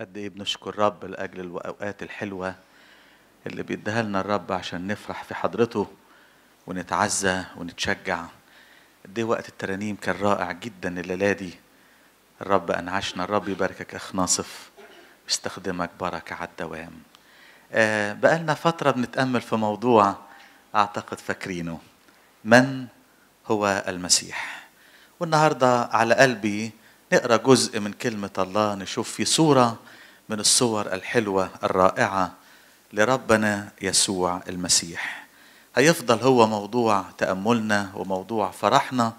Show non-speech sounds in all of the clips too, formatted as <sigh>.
قد ايه بنشكر الرب لاجل الاوقات الحلوه اللي بيديها لنا الرب عشان نفرح في حضرته ونتعزى ونتشجع قد ايه وقت الترانيم كان رائع جدا الليله دي الرب انعشنا الرب يباركك اخ ناصف يستخدمك بركه على الدوام آه بقالنا فتره بنتامل في موضوع اعتقد فاكرينه من هو المسيح والنهارده على قلبي نقرا جزء من كلمه الله نشوف في صوره من الصور الحلوه الرائعه لربنا يسوع المسيح هيفضل هو موضوع تاملنا وموضوع فرحنا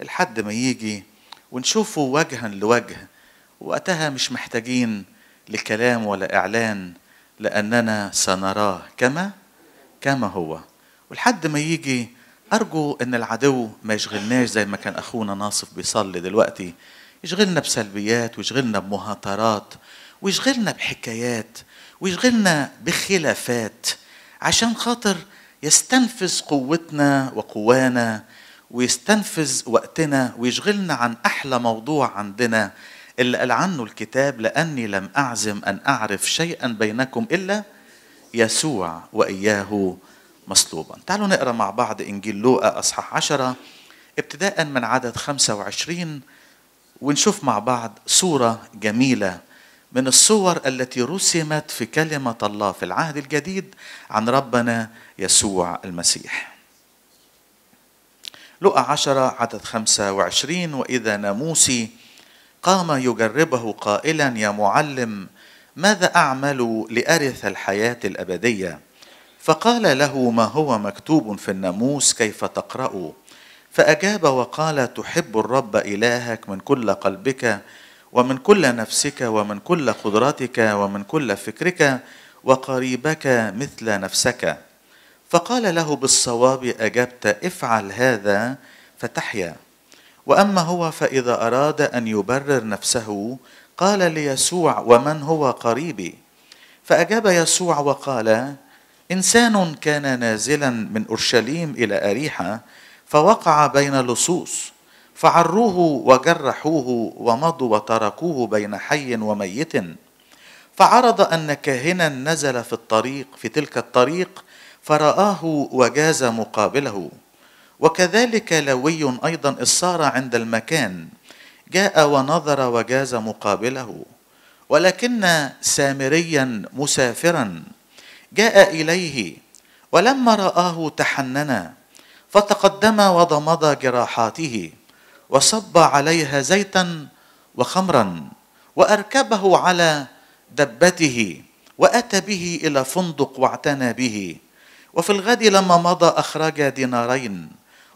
لحد ما يجي ونشوفه وجها لوجه وقتها مش محتاجين لكلام ولا اعلان لاننا سنراه كما كما هو ولحد ما يجي ارجو ان العدو ما يشغلناش زي ما كان اخونا ناصف بيصلي دلوقتي يشغلنا بسلبيات ويشغلنا بمهاترات ويشغلنا بحكايات ويشغلنا بخلافات عشان خاطر يستنفذ قوتنا وقوانا ويستنفذ وقتنا ويشغلنا عن احلى موضوع عندنا اللي قال عنه الكتاب لاني لم اعزم ان اعرف شيئا بينكم الا يسوع واياه مصلوبا تعالوا نقرا مع بعض انجيل لوقا اصحاح عشرة ابتداء من عدد 25 ونشوف مع بعض صورة جميلة من الصور التي رسمت في كلمة الله في العهد الجديد عن ربنا يسوع المسيح لقى عشرة عدد خمسة وعشرين وإذا ناموسي قام يجربه قائلا يا معلم ماذا أعمل لأرث الحياة الأبدية فقال له ما هو مكتوب في الناموس كيف تقرأه فأجاب وقال تحب الرب إلهك من كل قلبك ومن كل نفسك ومن كل قدرتك ومن كل فكرك وقريبك مثل نفسك فقال له بالصواب أجبت افعل هذا فتحيا وأما هو فإذا أراد أن يبرر نفسه قال ليسوع ومن هو قريبي فأجاب يسوع وقال إنسان كان نازلا من أورشليم إلى أريحة فوقع بين لصوص فعروه وجرحوه ومضوا وتركوه بين حي وميت فعرض ان كاهنا نزل في الطريق في تلك الطريق فرآه وجاز مقابله وكذلك لوي ايضا اصار عند المكان جاء ونظر وجاز مقابله ولكن سامريا مسافرا جاء اليه ولما رآه تحننا فتقدم وضمض جراحاته وصب عليها زيتا وخمرا واركبه على دبته واتى به الى فندق واعتنى به وفي الغد لما مضى اخرج دينارين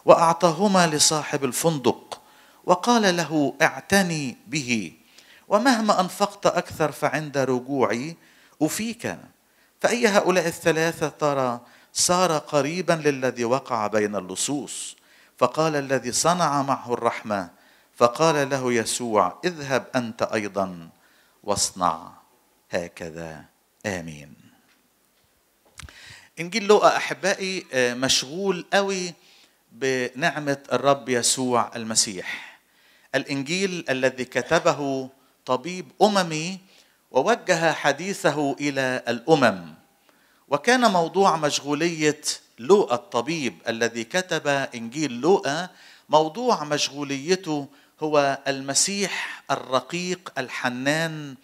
واعطاهما لصاحب الفندق وقال له اعتني به ومهما انفقت اكثر فعند رجوعي افيك فاي هؤلاء الثلاثه ترى صار قريبا للذي وقع بين اللصوص فقال الذي صنع معه الرحمه فقال له يسوع اذهب انت ايضا واصنع هكذا امين انجيل لوقا احبائي آه، مشغول قوي بنعمه الرب يسوع المسيح الانجيل الذي كتبه طبيب اممي ووجه حديثه الى الامم وكان موضوع مشغولية لوقا الطبيب الذي كتب إنجيل لوقا موضوع مشغوليته هو المسيح الرقيق الحنان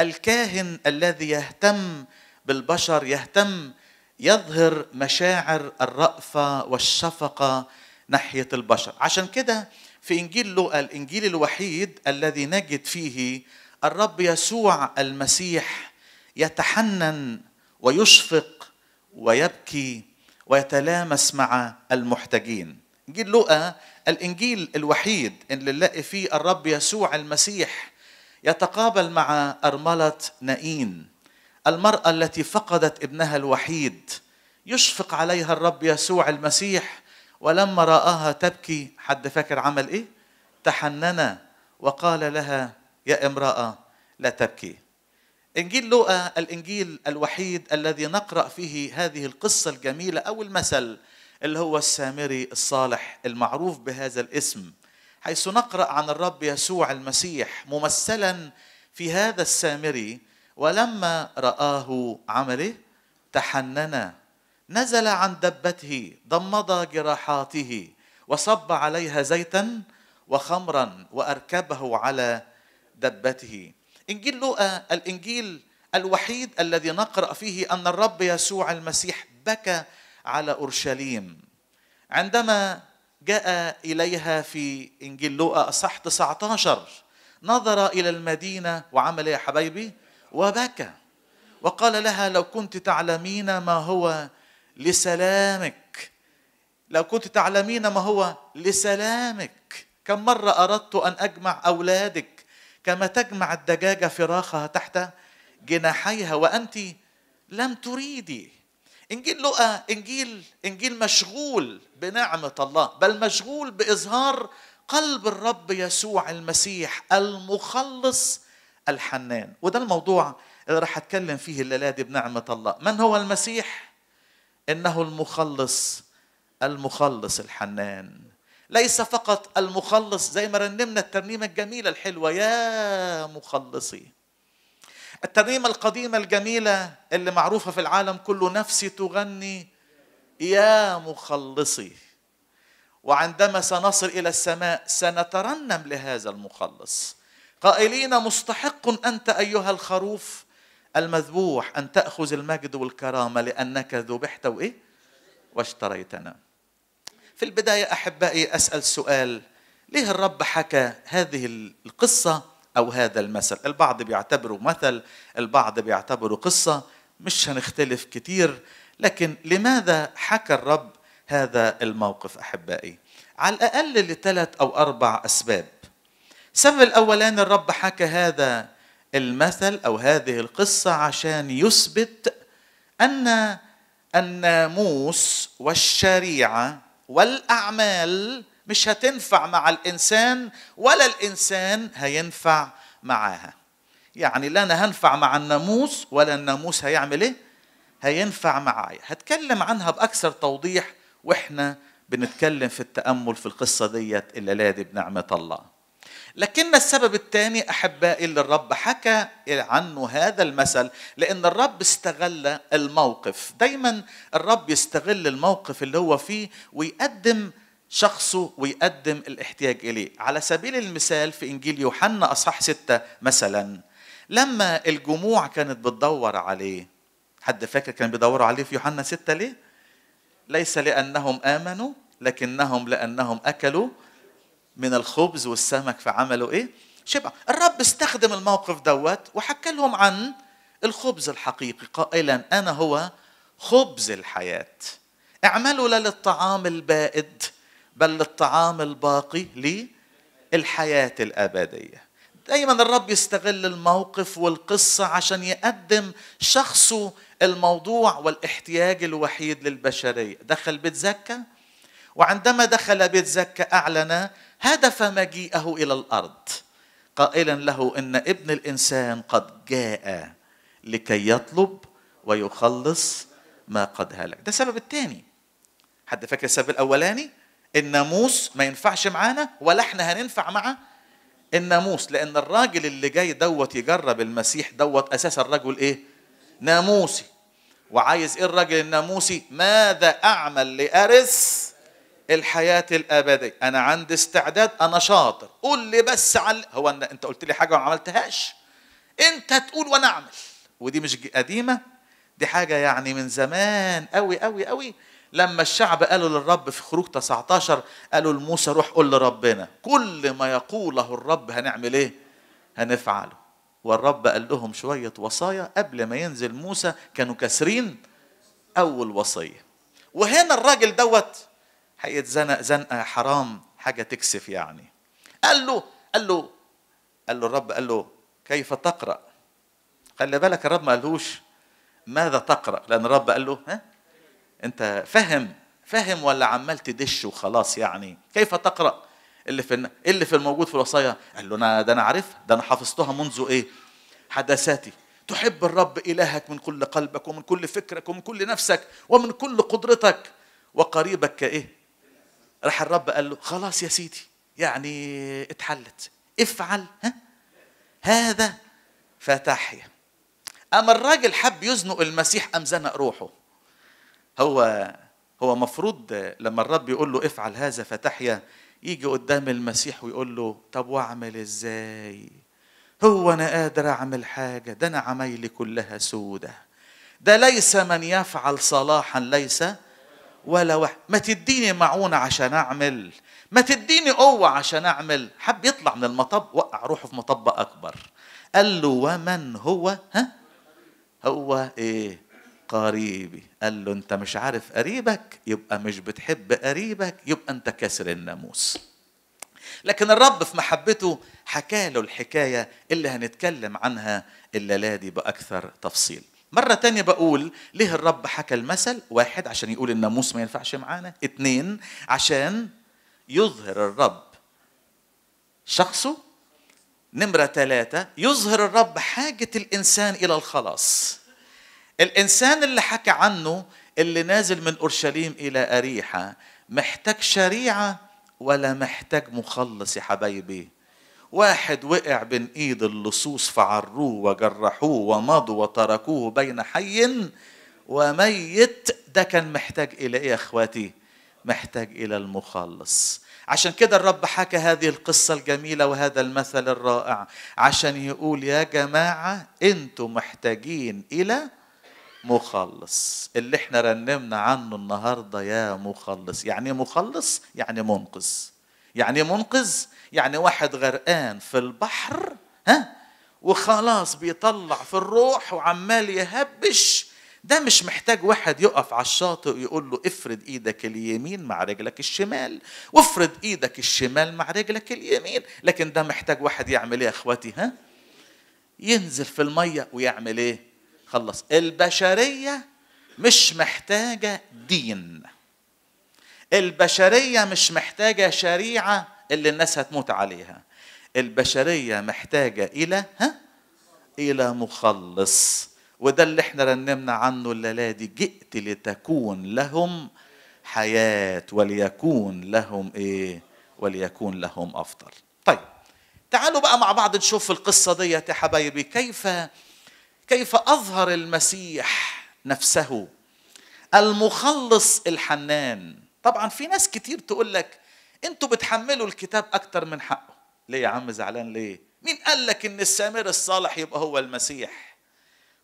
الكاهن الذي يهتم بالبشر يهتم يظهر مشاعر الرأفة والشفقة ناحية البشر عشان كده في إنجيل لوقا الإنجيل الوحيد الذي نجد فيه الرب يسوع المسيح يتحنن ويشفق ويبكي ويتلامس مع المحتاجين انجيل لوقا الانجيل الوحيد اللي نلاقي فيه الرب يسوع المسيح يتقابل مع ارمله نائين المراه التي فقدت ابنها الوحيد يشفق عليها الرب يسوع المسيح ولما راها تبكي حد فاكر عمل ايه تحنن وقال لها يا امراه لا تبكي إنجيل لوقا الإنجيل الوحيد الذي نقرأ فيه هذه القصة الجميلة أو المثل اللي هو السامري الصالح المعروف بهذا الاسم حيث نقرأ عن الرب يسوع المسيح ممثلا في هذا السامري ولما رآه عمله تحنن نزل عن دبته ضمد جراحاته وصب عليها زيتا وخمرا وأركبه على دبته إنجيل لوقا الإنجيل الوحيد الذي نقرأ فيه أن الرب يسوع المسيح بكى على أورشليم عندما جاء إليها في إنجيل لوقا أصح 19 نظر إلى المدينة وعمل يا حبايبي وبكى وقال لها لو كنت تعلمين ما هو لسلامك لو كنت تعلمين ما هو لسلامك كم مرة أردت أن أجمع أولادك كما تجمع الدجاجة فراخها تحت جناحيها وأنت لم تريدي إنجيل لقى إنجيل إنجيل مشغول بنعمة الله بل مشغول بإظهار قلب الرب يسوع المسيح المخلص الحنان وده الموضوع اللي راح أتكلم فيه الليلة دي بنعمة الله من هو المسيح؟ إنه المخلص المخلص الحنان ليس فقط المخلص زي ما رنمنا الترنيمة الجميلة الحلوة يا مخلصي الترنيمة القديمة الجميلة اللي معروفة في العالم كله نفسي تغني يا مخلصي وعندما سنصل إلى السماء سنترنم لهذا المخلص قائلين مستحق أنت أيها الخروف المذبوح أن تأخذ المجد والكرامة لأنك ذبحت وإيه؟ واشتريتنا في البداية أحبائي أسأل سؤال ليه الرب حكى هذه القصة أو هذا المثل البعض بيعتبره مثل البعض بيعتبره قصة مش هنختلف كتير لكن لماذا حكى الرب هذا الموقف أحبائي على الأقل لثلاث أو أربع أسباب السبب الأولاني الرب حكى هذا المثل أو هذه القصة عشان يثبت أن الناموس والشريعة والاعمال مش هتنفع مع الانسان ولا الانسان هينفع معاها يعني لا انا هنفع مع الناموس ولا الناموس هيعمل ايه هينفع معايا هتكلم عنها باكثر توضيح واحنا بنتكلم في التامل في القصه ديت لا دي بنعمه الله لكن السبب الثاني أحبائي اللي الرب حكى عنه هذا المثل لأن الرب استغل الموقف دايما الرب يستغل الموقف اللي هو فيه ويقدم شخصه ويقدم الاحتياج إليه على سبيل المثال في إنجيل يوحنا أصحاح ستة مثلا لما الجموع كانت بتدور عليه حد فاكر كان بيدوروا عليه في يوحنا ستة ليه؟ ليس لأنهم آمنوا لكنهم لأنهم أكلوا من الخبز والسمك فعملوا ايه؟ شبع الرب استخدم الموقف دوت وحكى لهم عن الخبز الحقيقي قائلا انا هو خبز الحياه اعملوا لا للطعام البائد بل للطعام الباقي للحياه الابديه دايما الرب يستغل الموقف والقصه عشان يقدم شخصه الموضوع والاحتياج الوحيد للبشريه دخل بيت زكا وعندما دخل بيت زكا اعلن هدف مجيئه الى الارض قائلا له ان ابن الانسان قد جاء لكي يطلب ويخلص ما قد هلك ده السبب الثاني حد فاكر السبب الاولاني الناموس ما ينفعش معانا ولا احنا هننفع مع الناموس لان الراجل اللي جاي دوت يجرب المسيح دوت اساسا الرجل ايه ناموسي وعايز ايه الراجل الناموسي ماذا اعمل لارث الحياة الأبدية أنا عندي استعداد أنا شاطر قول لي بس على هو أن أنت قلت لي حاجة وما عملتهاش أنت تقول وأنا أعمل ودي مش قديمة دي حاجة يعني من زمان قوي قوي قوي لما الشعب قالوا للرب في خروج 19 قالوا لموسى روح قول لربنا كل ما يقوله الرب هنعمل ايه هنفعله والرب قال لهم شوية وصايا قبل ما ينزل موسى كانوا كاسرين أول وصية وهنا الراجل دوت هيتزنق زنقه حرام حاجه تكسف يعني قال له قال له قال له الرب قال له كيف تقرا خلي بالك الرب ما قالهوش ماذا تقرا لان الرب قال له ها انت فاهم فاهم ولا عمال تدش وخلاص يعني كيف تقرا اللي في اللي في الموجود في الوصايا قال له انا ده انا عارفها ده انا حفظتها منذ ايه حدثاتي تحب الرب إلهك من كل قلبك ومن كل فكرك ومن كل نفسك ومن كل قدرتك وقريبك كإيه؟ راح الرب قال له خلاص يا سيدي يعني اتحلت افعل ها هذا فتحيا أما الراجل حب يزنق المسيح أم زنق روحه هو هو مفروض لما الرب يقول له افعل هذا فتحيا يجي قدام المسيح ويقول له طب واعمل ازاي هو انا قادر اعمل حاجه ده انا عمايلي كلها سوده ده ليس من يفعل صلاحا ليس ولا واحد ما تديني معونة عشان أعمل ما تديني قوة عشان أعمل حب يطلع من المطب وقع روحه في مطب أكبر قال له ومن هو ها هو إيه قريبي قال له أنت مش عارف قريبك يبقى مش بتحب قريبك يبقى أنت كسر الناموس لكن الرب في محبته حكى له الحكاية اللي هنتكلم عنها الليلة دي بأكثر تفصيل مرة تانية بقول ليه الرب حكى المثل واحد عشان يقول الناموس ما ينفعش معانا اتنين عشان يظهر الرب شخصه نمرة ثلاثة يظهر الرب حاجة الإنسان إلى الخلاص الإنسان اللي حكى عنه اللي نازل من أورشليم إلى أريحة محتاج شريعة ولا محتاج مخلص يا حبايبي واحد وقع بين ايد اللصوص فعروه وجرحوه ومضوا وتركوه بين حي وميت ده كان محتاج الى ايه يا اخواتي محتاج الى المخلص عشان كده الرب حكى هذه القصة الجميلة وهذا المثل الرائع عشان يقول يا جماعة انتوا محتاجين إلى مخلص اللي احنا رنمنا عنه النهاردة يا مخلص يعني مخلص يعني منقذ يعني منقذ يعني واحد غرقان في البحر ها وخلاص بيطلع في الروح وعمال يهبش ده مش محتاج واحد يقف على الشاطئ ويقول له افرد ايدك اليمين مع رجلك الشمال وافرد ايدك الشمال مع رجلك اليمين لكن ده محتاج واحد يعمل ايه يا اخواتي ها ينزل في الميه ويعمل ايه خلص البشريه مش محتاجه دين البشرية مش محتاجة شريعة اللي الناس هتموت عليها البشرية محتاجة إلى ها؟ إلى مخلص وده اللي احنا رنمنا عنه الليلة دي جئت لتكون لهم حياة وليكون لهم إيه وليكون لهم أفضل طيب تعالوا بقى مع بعض نشوف القصة دي يا حبايبي كيف كيف أظهر المسيح نفسه المخلص الحنان طبعا في ناس كتير تقول لك انتوا بتحملوا الكتاب اكتر من حقه ليه يا عم زعلان ليه مين قال لك ان السامر الصالح يبقى هو المسيح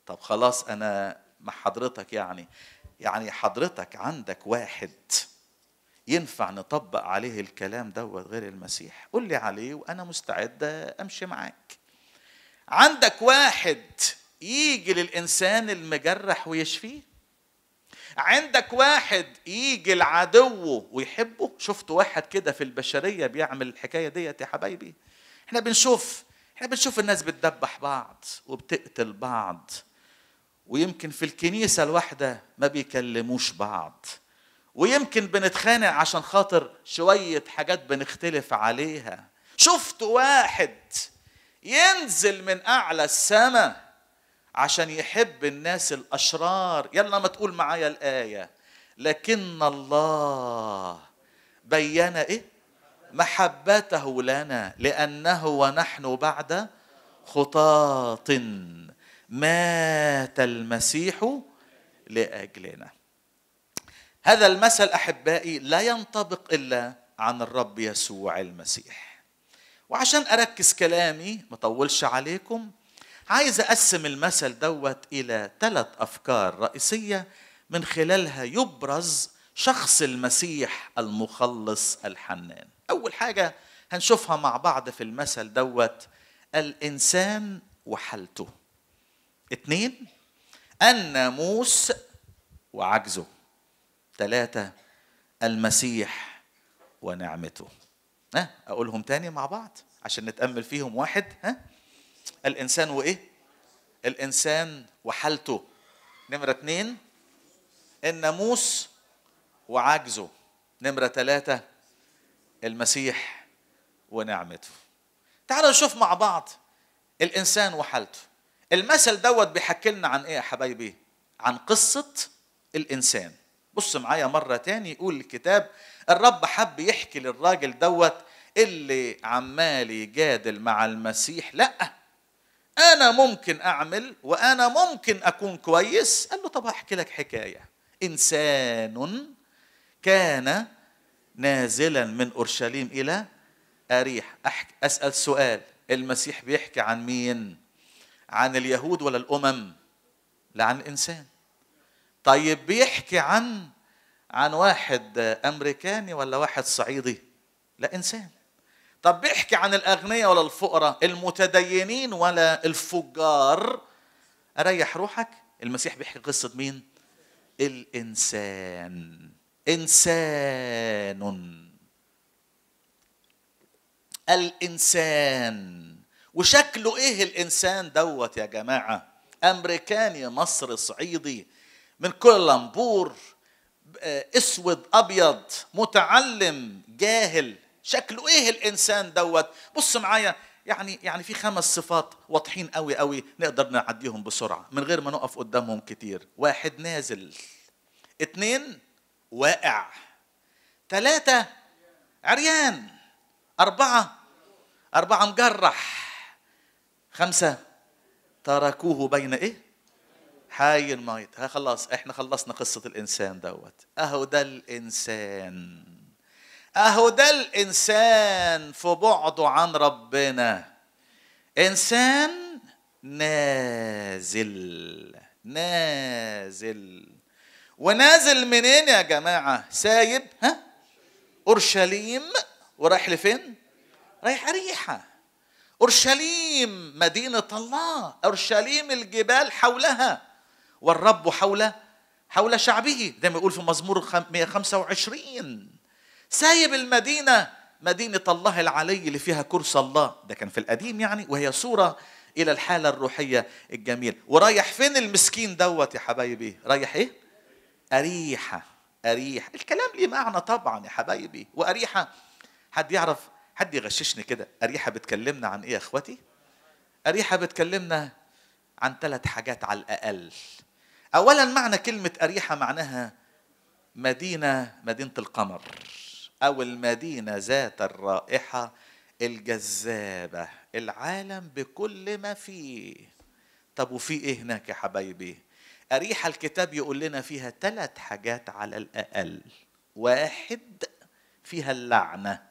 طب خلاص انا مع حضرتك يعني يعني حضرتك عندك واحد ينفع نطبق عليه الكلام دوت غير المسيح قول لي عليه وانا مستعد امشي معاك عندك واحد يجي للانسان المجرح ويشفيه عندك واحد يجي لعدوه ويحبه شفت واحد كده في البشرية بيعمل الحكاية ديت يا حبايبي احنا بنشوف احنا بنشوف الناس بتدبح بعض وبتقتل بعض ويمكن في الكنيسة الواحدة ما بيكلموش بعض ويمكن بنتخانق عشان خاطر شوية حاجات بنختلف عليها شفت واحد ينزل من أعلى السماء عشان يحب الناس الأشرار يلا ما تقول معايا الآية لكن الله بين إيه محبته لنا لأنه ونحن بعد خطاط مات المسيح لأجلنا هذا المثل أحبائي لا ينطبق إلا عن الرب يسوع المسيح وعشان أركز كلامي مطولش عليكم عايز أقسم المثل دوت إلى ثلاث أفكار رئيسية من خلالها يبرز شخص المسيح المخلص الحنان أول حاجة هنشوفها مع بعض في المثل دوت الإنسان وحالته اتنين الناموس وعجزه ثلاثة المسيح ونعمته ها أقولهم تاني مع بعض عشان نتأمل فيهم واحد ها الإنسان وإيه؟ الإنسان وحالته نمرة اتنين الناموس وعجزه نمرة ثلاثة المسيح ونعمته تعالوا نشوف مع بعض الإنسان وحالته المثل دوت بيحكي لنا عن إيه يا حبايبي عن قصة الإنسان بص معايا مرة تاني يقول الكتاب الرب حب يحكي للراجل دوت اللي عمال يجادل مع المسيح لأ انا ممكن اعمل وانا ممكن اكون كويس قال له طب أحكي لك حكايه انسان كان نازلا من اورشليم الى اريح أحكي اسال سؤال المسيح بيحكي عن مين عن اليهود ولا الامم لا عن الانسان طيب بيحكي عن عن واحد امريكاني ولا واحد صعيدي لا انسان طب بيحكي عن الأغنياء ولا الفقراء المتدينين ولا الفجار أريح روحك المسيح بيحكي قصة مين الإنسان إنسان الإنسان وشكله إيه الإنسان دوت يا جماعة أمريكاني مصري صعيدي من كولامبور آه، اسود ابيض متعلم جاهل شكله ايه الانسان دوت بص معايا يعني يعني في خمس صفات واضحين قوي قوي نقدر نعديهم بسرعه من غير ما نقف قدامهم كتير واحد نازل اتنين واقع ثلاثة عريان أربعة أربعة مجرح خمسة تركوه بين إيه حي الميت ها خلاص احنا خلصنا قصة الإنسان دوت أهو ده الإنسان اهو ده الانسان في بعده عن ربنا انسان نازل نازل ونازل منين يا جماعه سايب ها اورشليم ورايح لفين رايح اريحه اورشليم مدينه الله اورشليم الجبال حولها والرب حول حول شعبه زي ما يقول في مزمور 125 سايب المدينة مدينة الله العلي اللي فيها كرسي الله ده كان في القديم يعني وهي صورة إلى الحالة الروحية الجميلة ورايح فين المسكين دوت يا حبايبي رايح إيه أريحة أريحة الكلام ليه معنى طبعا يا حبايبي وأريحة حد يعرف حد يغششني كده أريحة بتكلمنا عن إيه يا إخواتي أريحة بتكلمنا عن ثلاث حاجات على الأقل أولا معنى كلمة أريحة معناها مدينة مدينة القمر أو المدينة ذات الرائحة الجذابة العالم بكل ما فيه طب وفي إيه هناك يا حبايبي أريحة الكتاب يقول لنا فيها ثلاث حاجات على الأقل واحد فيها اللعنة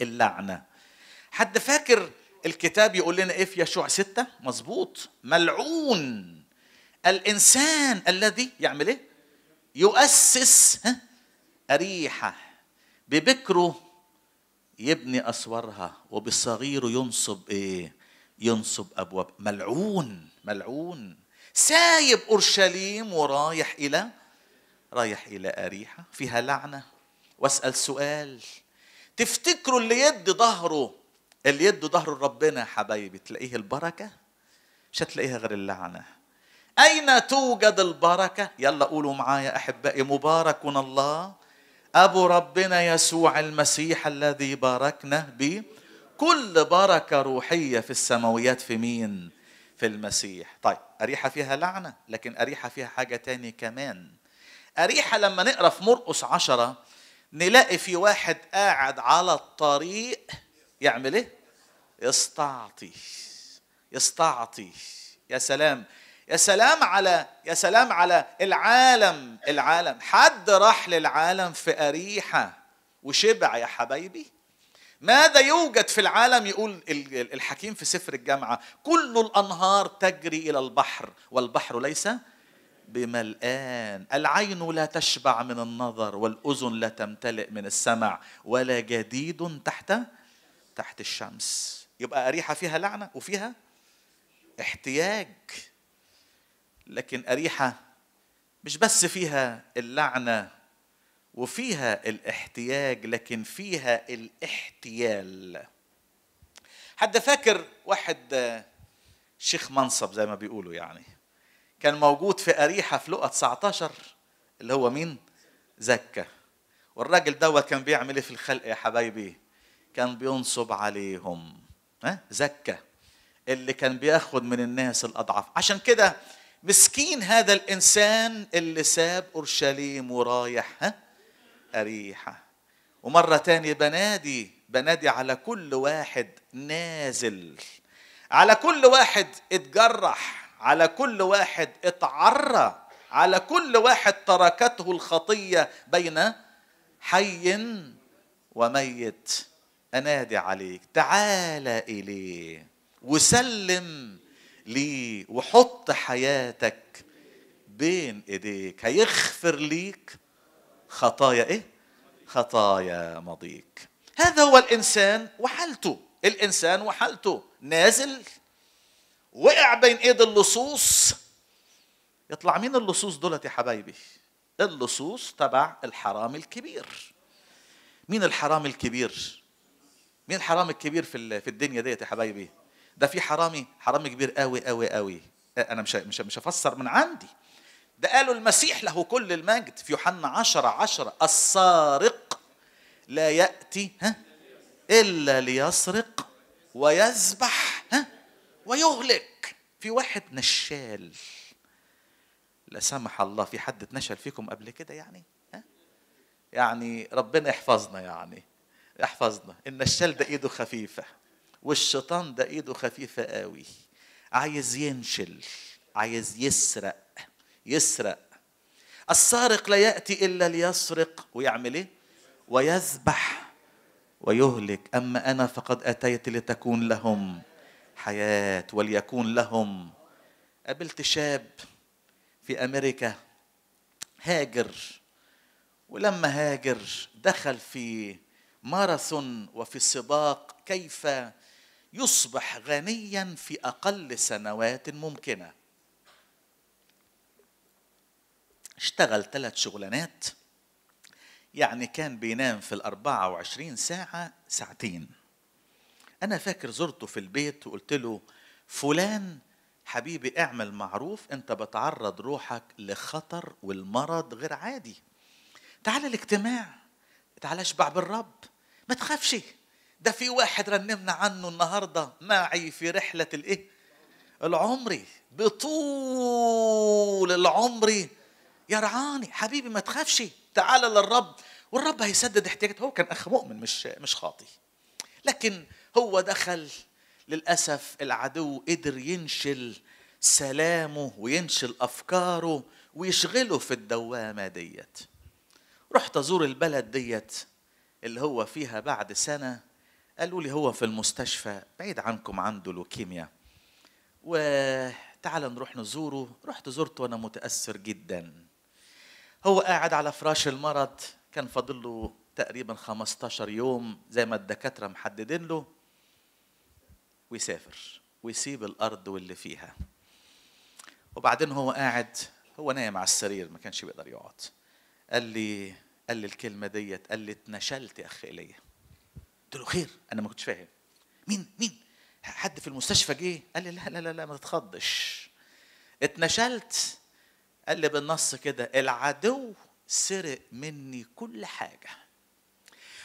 اللعنة حد فاكر الكتاب يقول لنا ايه في يشوع ستة مظبوط ملعون الإنسان الذي يعمل ايه يؤسس ها؟ أريحة ببكره يبني أسوارها وبصغيره ينصب إيه؟ ينصب أبواب ملعون ملعون سايب أورشليم ورايح إلى رايح إلى أريحة فيها لعنة واسأل سؤال تفتكروا اللي يد ظهره اللي يد ظهره لربنا يا حبايبي تلاقيه البركة مش هتلاقيها غير اللعنة أين توجد البركة يلا قولوا معايا أحبائي مبارك الله أبو ربنا يسوع المسيح الذي باركنا به كل بركة روحية في السماويات في مين؟ في المسيح طيب أريحة فيها لعنة لكن أريحة فيها حاجة تاني كمان أريحة لما نقرأ في مرقس عشرة نلاقي في واحد قاعد على الطريق يعمل إيه؟ يستعطي يستعطي يا سلام يا سلام على يا سلام على العالم العالم حد راح للعالم في أريحة وشبع يا حبايبي ماذا يوجد في العالم يقول الحكيم في سفر الجامعة كل الأنهار تجري إلى البحر والبحر ليس بملآن العين لا تشبع من النظر والأذن لا تمتلئ من السمع ولا جديد تحت تحت الشمس يبقى أريحة فيها لعنة وفيها احتياج لكن أريحة مش بس فيها اللعنة وفيها الاحتياج لكن فيها الاحتيال حد فاكر واحد شيخ منصب زي ما بيقولوا يعني كان موجود في أريحة في لقى 19 اللي هو مين؟ زكة والراجل دوت كان بيعمل ايه في الخلق يا حبايبي؟ كان بينصب عليهم ها؟ زكة اللي كان بياخد من الناس الأضعاف عشان كده مسكين هذا الإنسان اللي ساب أورشليم ورايح ها أريحة ومرة تانية بنادي بنادي على كل واحد نازل على كل واحد اتجرح على كل واحد اتعرى على كل واحد تركته الخطية بين حي وميت أنادي عليك تعال إليه وسلم ليه وحط حياتك بين ايديك هيغفر ليك خطايا ايه خطايا ماضيك هذا هو الانسان وحالته الانسان وحالته نازل وقع بين ايد اللصوص يطلع مين اللصوص دولت يا حبايبي اللصوص تبع الحرام الكبير مين الحرام الكبير مين الحرام الكبير في في الدنيا ديت يا حبايبي ده في حرامي حرامي كبير قوي قوي قوي انا مش مش مش هفسر من عندي ده قالوا المسيح له كل المجد في يوحنا 10 10 السارق لا ياتي ها الا ليسرق ويذبح ها ويهلك في واحد نشال لا سمح الله في حد اتنشل فيكم قبل كده يعني ها يعني ربنا يحفظنا يعني يحفظنا النشال ده ايده خفيفه والشيطان ده ايده خفيفه قوي عايز ينشل عايز يسرق يسرق السارق لا ياتي الا ليسرق ويعمل ايه ويذبح ويهلك اما انا فقد اتيت لتكون لهم حياه وليكون لهم قابلت شاب في امريكا هاجر ولما هاجر دخل في ماراثون وفي سباق كيف يصبح غنيا في أقل سنوات ممكنة اشتغل ثلاث شغلانات يعني كان بينام في الأربعة وعشرين ساعة ساعتين أنا فاكر زرته في البيت وقلت له فلان حبيبي اعمل معروف أنت بتعرض روحك لخطر والمرض غير عادي تعال الاجتماع تعال اشبع بالرب ما تخافش ده في واحد رنمنا عنه النهارده معي في رحله الايه العمري بطول العمر يرعاني حبيبي ما تخافش تعال للرب والرب هيسدد احتياجات هو كان اخ مؤمن مش مش خاطي لكن هو دخل للاسف العدو قدر ينشل سلامه وينشل افكاره ويشغله في الدوامه ديت رحت ازور البلد ديت اللي هو فيها بعد سنه قالوا لي هو في المستشفى بعيد عنكم عنده لوكيميا وتعال نروح نزوره رحت زرته وانا متاثر جدا هو قاعد على فراش المرض كان فاضل له تقريبا 15 يوم زي ما الدكاتره محددين له ويسافر ويسيب الارض واللي فيها وبعدين هو قاعد هو نايم على السرير ما كانش بيقدر يقعد قال لي قال لي الكلمه ديت قال لي اتنشلت يا اخ ايليا قلت له خير انا ما كنتش فاهم مين مين حد في المستشفى جه قال لي لا لا لا, لا ما تتخضش اتنشلت قال لي بالنص كده العدو سرق مني كل حاجه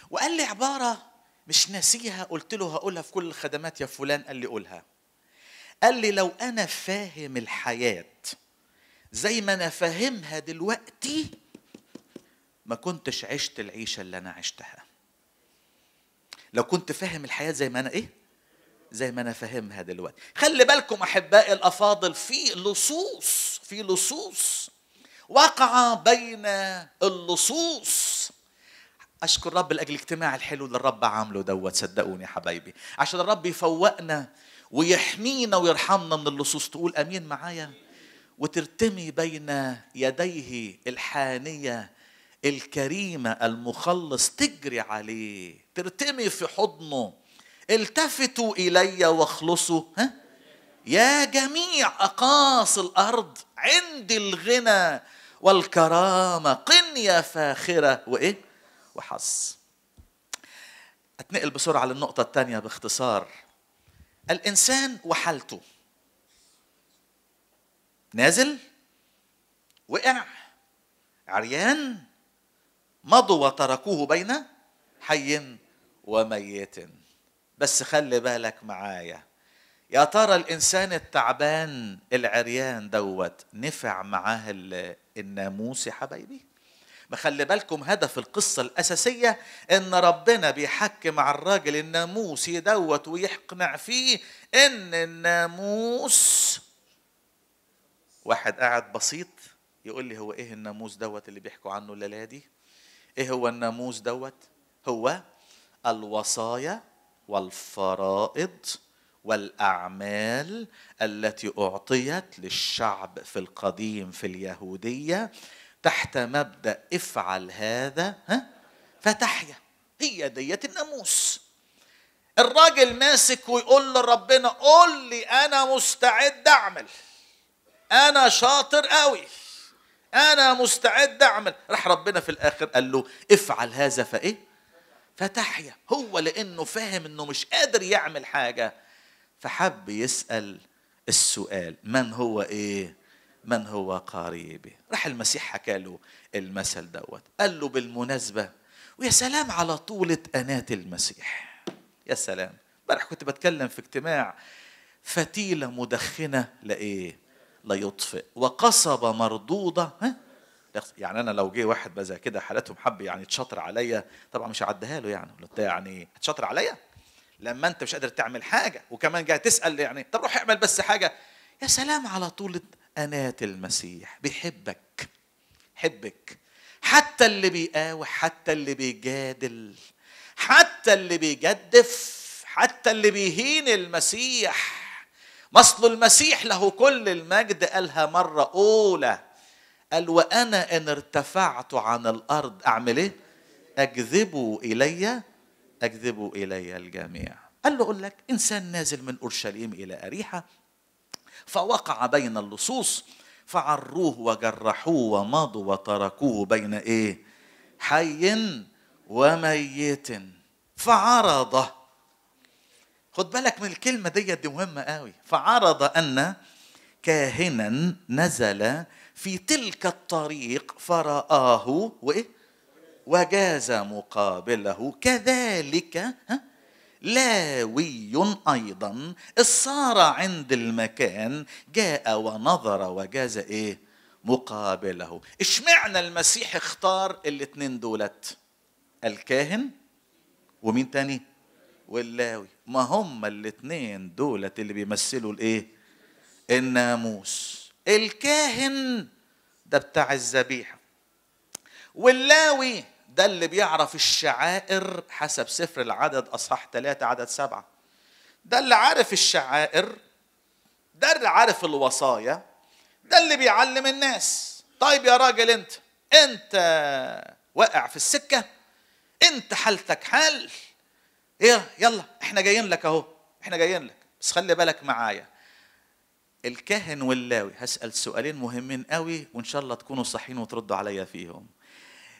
وقال لي عباره مش ناسيها قلت له هقولها في كل الخدمات يا فلان قال لي قولها قال لي لو انا فاهم الحياه زي ما انا فاهمها دلوقتي ما كنتش عشت العيشه اللي انا عشتها لو كنت فاهم الحياة زي ما أنا إيه زي ما أنا فاهمها دلوقتي خلي بالكم أحبائي الأفاضل في لصوص في لصوص وقع بين اللصوص أشكر رب لأجل الاجتماع الحلو اللي الرب عامله دوت صدقوني يا حبايبي عشان الرب يفوقنا ويحمينا ويرحمنا من اللصوص تقول أمين معايا وترتمي بين يديه الحانية الكريمة المخلص تجري عليه ترتمي في حضنه التفتوا إلي واخلصوا ها؟ يا جميع أقاصي الأرض عندي الغنى والكرامة قنية فاخرة وإيه وحظ أتنقل بسرعة للنقطة الثانية باختصار الإنسان وحالته نازل وقع عريان مضوا وتركوه بين حي وميت بس خلي بالك معايا يا ترى الانسان التعبان العريان دوت نفع معاه الناموس يا حبايبي ما خلي بالكم هدف القصة الأساسية إن ربنا بيحكي مع الراجل الناموسي دوت ويقنع فيه إن الناموس واحد قاعد بسيط يقول لي هو إيه الناموس دوت اللي بيحكوا عنه الليلة دي؟ ايه هو الناموس دوت هو الوصايا والفرائض والاعمال التي اعطيت للشعب في القديم في اليهوديه تحت مبدا افعل هذا ها فتحيا هي ديت الناموس الراجل ماسك ويقول لربنا قول لي انا مستعد اعمل انا شاطر قوي انا مستعد اعمل راح ربنا في الاخر قال له افعل هذا فايه فتحيا هو لانه فاهم انه مش قادر يعمل حاجه فحب يسال السؤال من هو ايه من هو قريبي راح المسيح حكى له المثل دوت قال له بالمناسبه ويا سلام على طولة أناة المسيح يا سلام امبارح كنت بتكلم في اجتماع فتيلة مدخنة لإيه؟ ليطفئ وقصبة مردودة ها؟ يعني انا لو جه واحد بقى زي كده حالتهم حب يعني يتشطر عليا طبعا مش هعديها له يعني يعني هتشطر عليا لما انت مش قادر تعمل حاجه وكمان جاي تسال يعني طب روح اعمل بس حاجه يا سلام على طول أناة المسيح بيحبك حبك حتى اللي بيقاوح حتى اللي بيجادل حتى اللي بيجدف حتى اللي بيهين المسيح مصل المسيح له كل المجد قالها مرة أولى قال وأنا إن ارتفعت عن الأرض أعمل إيه؟ أجذبوا إلي أجذبوا إلي الجميع قال له أقول لك إنسان نازل من أورشليم إلى أريحة فوقع بين اللصوص فعروه وجرحوه ومضوا وتركوه بين إيه؟ حي وميت فعرضه خد بالك من الكلمة ديت دي مهمة قوي فعرض أن كاهنا نزل في تلك الطريق فرآه وإيه؟ وجاز مقابله كذلك ها؟ لاوي أيضا الصار عند المكان جاء ونظر وجاز إيه؟ مقابله اشمعنى المسيح اختار الاتنين دولت الكاهن ومين تاني؟ واللاوي ما هما الاتنين دولت اللي بيمثلوا الايه الناموس الكاهن ده بتاع الذبيحة واللاوي ده اللي بيعرف الشعائر حسب سفر العدد أصحاح ثلاثة عدد سبعة ده اللي عارف الشعائر ده اللي عارف الوصايا ده اللي بيعلم الناس طيب يا راجل انت انت واقع في السكة انت حالتك حال ايه يلا احنا جايين لك اهو احنا جايين لك بس خلي بالك معايا الكاهن واللاوي هسأل سؤالين مهمين قوي وإن شاء الله تكونوا صحيين وتردوا عليا فيهم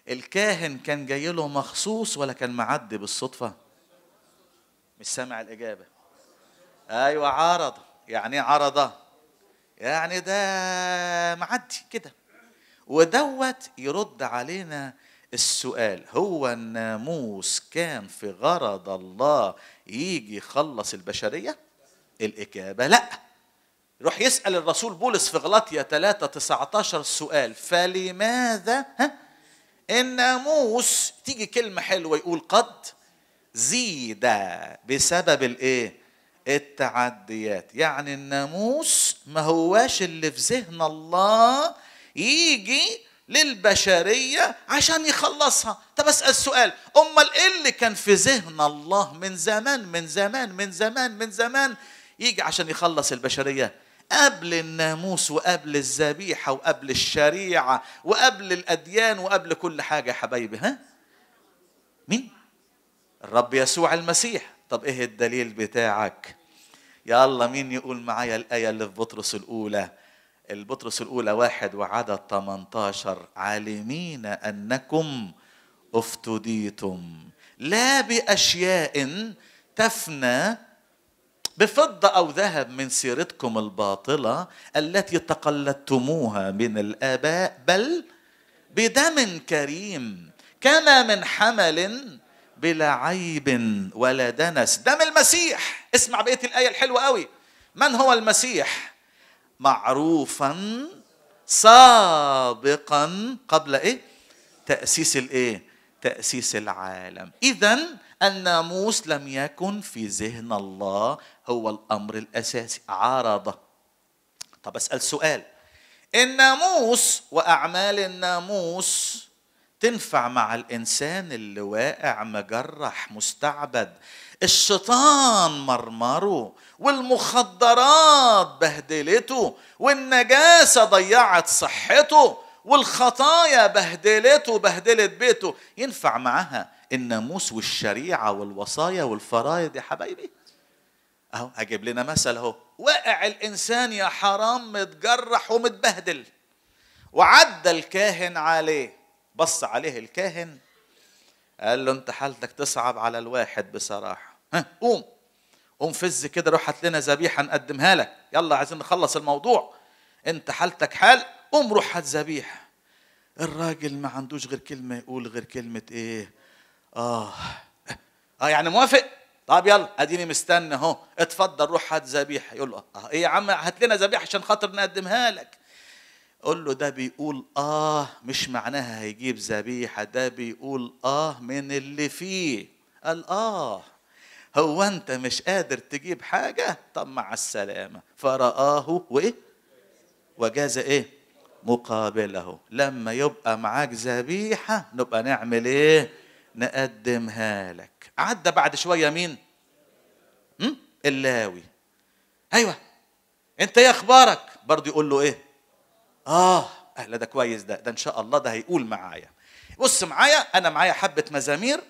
الكاهن كان جاي له مخصوص ولا كان معدي بالصدفة مش سامع الإجابة أيوة عارض يعني إيه عرضة يعني ده معدي كده ودوت يرد علينا السؤال هو الناموس كان في غرض الله يجي يخلص البشرية الإجابة لأ يروح يسأل الرسول بولس في غلطية 3 19 سؤال فلماذا ها الناموس تيجي كلمة حلوة يقول قد زيد بسبب الايه التعديات يعني الناموس ما هواش اللي في ذهن الله يجي للبشرية عشان يخلصها طب أسأل سؤال أمال إيه اللي كان في ذهن الله من زمان من زمان من زمان من زمان يجي عشان يخلص البشرية قبل الناموس وقبل الذبيحة وقبل الشريعة وقبل الأديان وقبل كل حاجة يا حبايبي ها مين الرب يسوع المسيح طب إيه الدليل بتاعك يلا مين يقول معايا الآية اللي في بطرس الأولى البطرس الأولى واحد وعدد 18 عالمين أنكم افتديتم لا بأشياء تفنى بفضة أو ذهب من سيرتكم الباطلة التي تقلدتموها من الآباء بل بدم كريم كما من حمل بلا عيب ولا دنس دم المسيح اسمع بقية الآية الحلوة قوي من هو المسيح معروفا سابقا قبل ايه تاسيس الايه تاسيس العالم اذا الناموس لم يكن في ذهن الله هو الامر الاساسي عارضه طب اسال سؤال الناموس واعمال الناموس تنفع مع الانسان اللي واقع مجرح مستعبد الشيطان مرمره والمخدرات بهدلته والنجاسة ضيعت صحته والخطايا بهدلته بهدلت بيته ينفع معاها الناموس والشريعة والوصايا والفرايض يا حبايبي اهو هجيب لنا مثل اهو وقع الانسان يا حرام متجرح ومتبهدل وعدى الكاهن عليه بص عليه الكاهن قال له انت حالتك تصعب على الواحد بصراحه ها قوم قوم فز كده روح هات لنا ذبيحه نقدمها لك يلا عايزين نخلص الموضوع انت حالتك حال قوم روح هات ذبيحه الراجل ما عندوش غير كلمه يقول غير كلمه ايه اه اه يعني موافق طب يلا اديني مستني اهو اتفضل روح هات ذبيحه يقول له اه ايه يا عم هات لنا ذبيحه عشان خاطر نقدمها لك قل له ده بيقول آه مش معناها هيجيب ذبيحة ده بيقول آه من اللي فيه قال آه هو أنت مش قادر تجيب حاجة طب مع السلامة فرآه وإيه وجاز إيه مقابله لما يبقى معاك ذبيحة نبقى نعمل إيه نقدمها لك عدى بعد شوية مين اللاوي أيوة أنت إيه أخبارك برضه يقول له إيه اه اهلا ده كويس ده ده ان شاء الله ده هيقول معايا بص معايا انا معايا حبه مزامير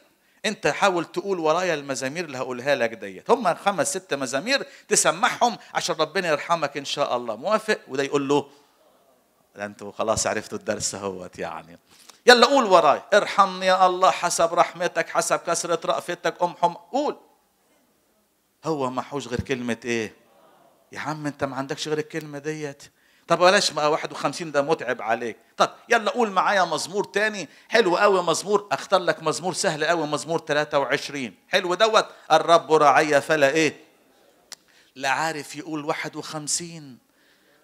انت حاول تقول ورايا المزامير اللي هقولها لك ديت هم خمس ست مزامير تسمعهم عشان ربنا يرحمك ان شاء الله موافق وده يقول له ده انتوا خلاص عرفتوا الدرس اهوت يعني يلا قول وراي ارحمني يا الله حسب رحمتك حسب كسرة رأفتك حم قول هو محوش غير كلمة ايه يا عم انت ما عندكش غير الكلمة ديت طب بلاش 51 ده متعب عليك طب يلا قول معايا مزمور تاني حلو قوي مزمور اختار لك مزمور سهل قوي مزمور 23 حلو دوت الرب راعي فلا ايه لا عارف يقول 51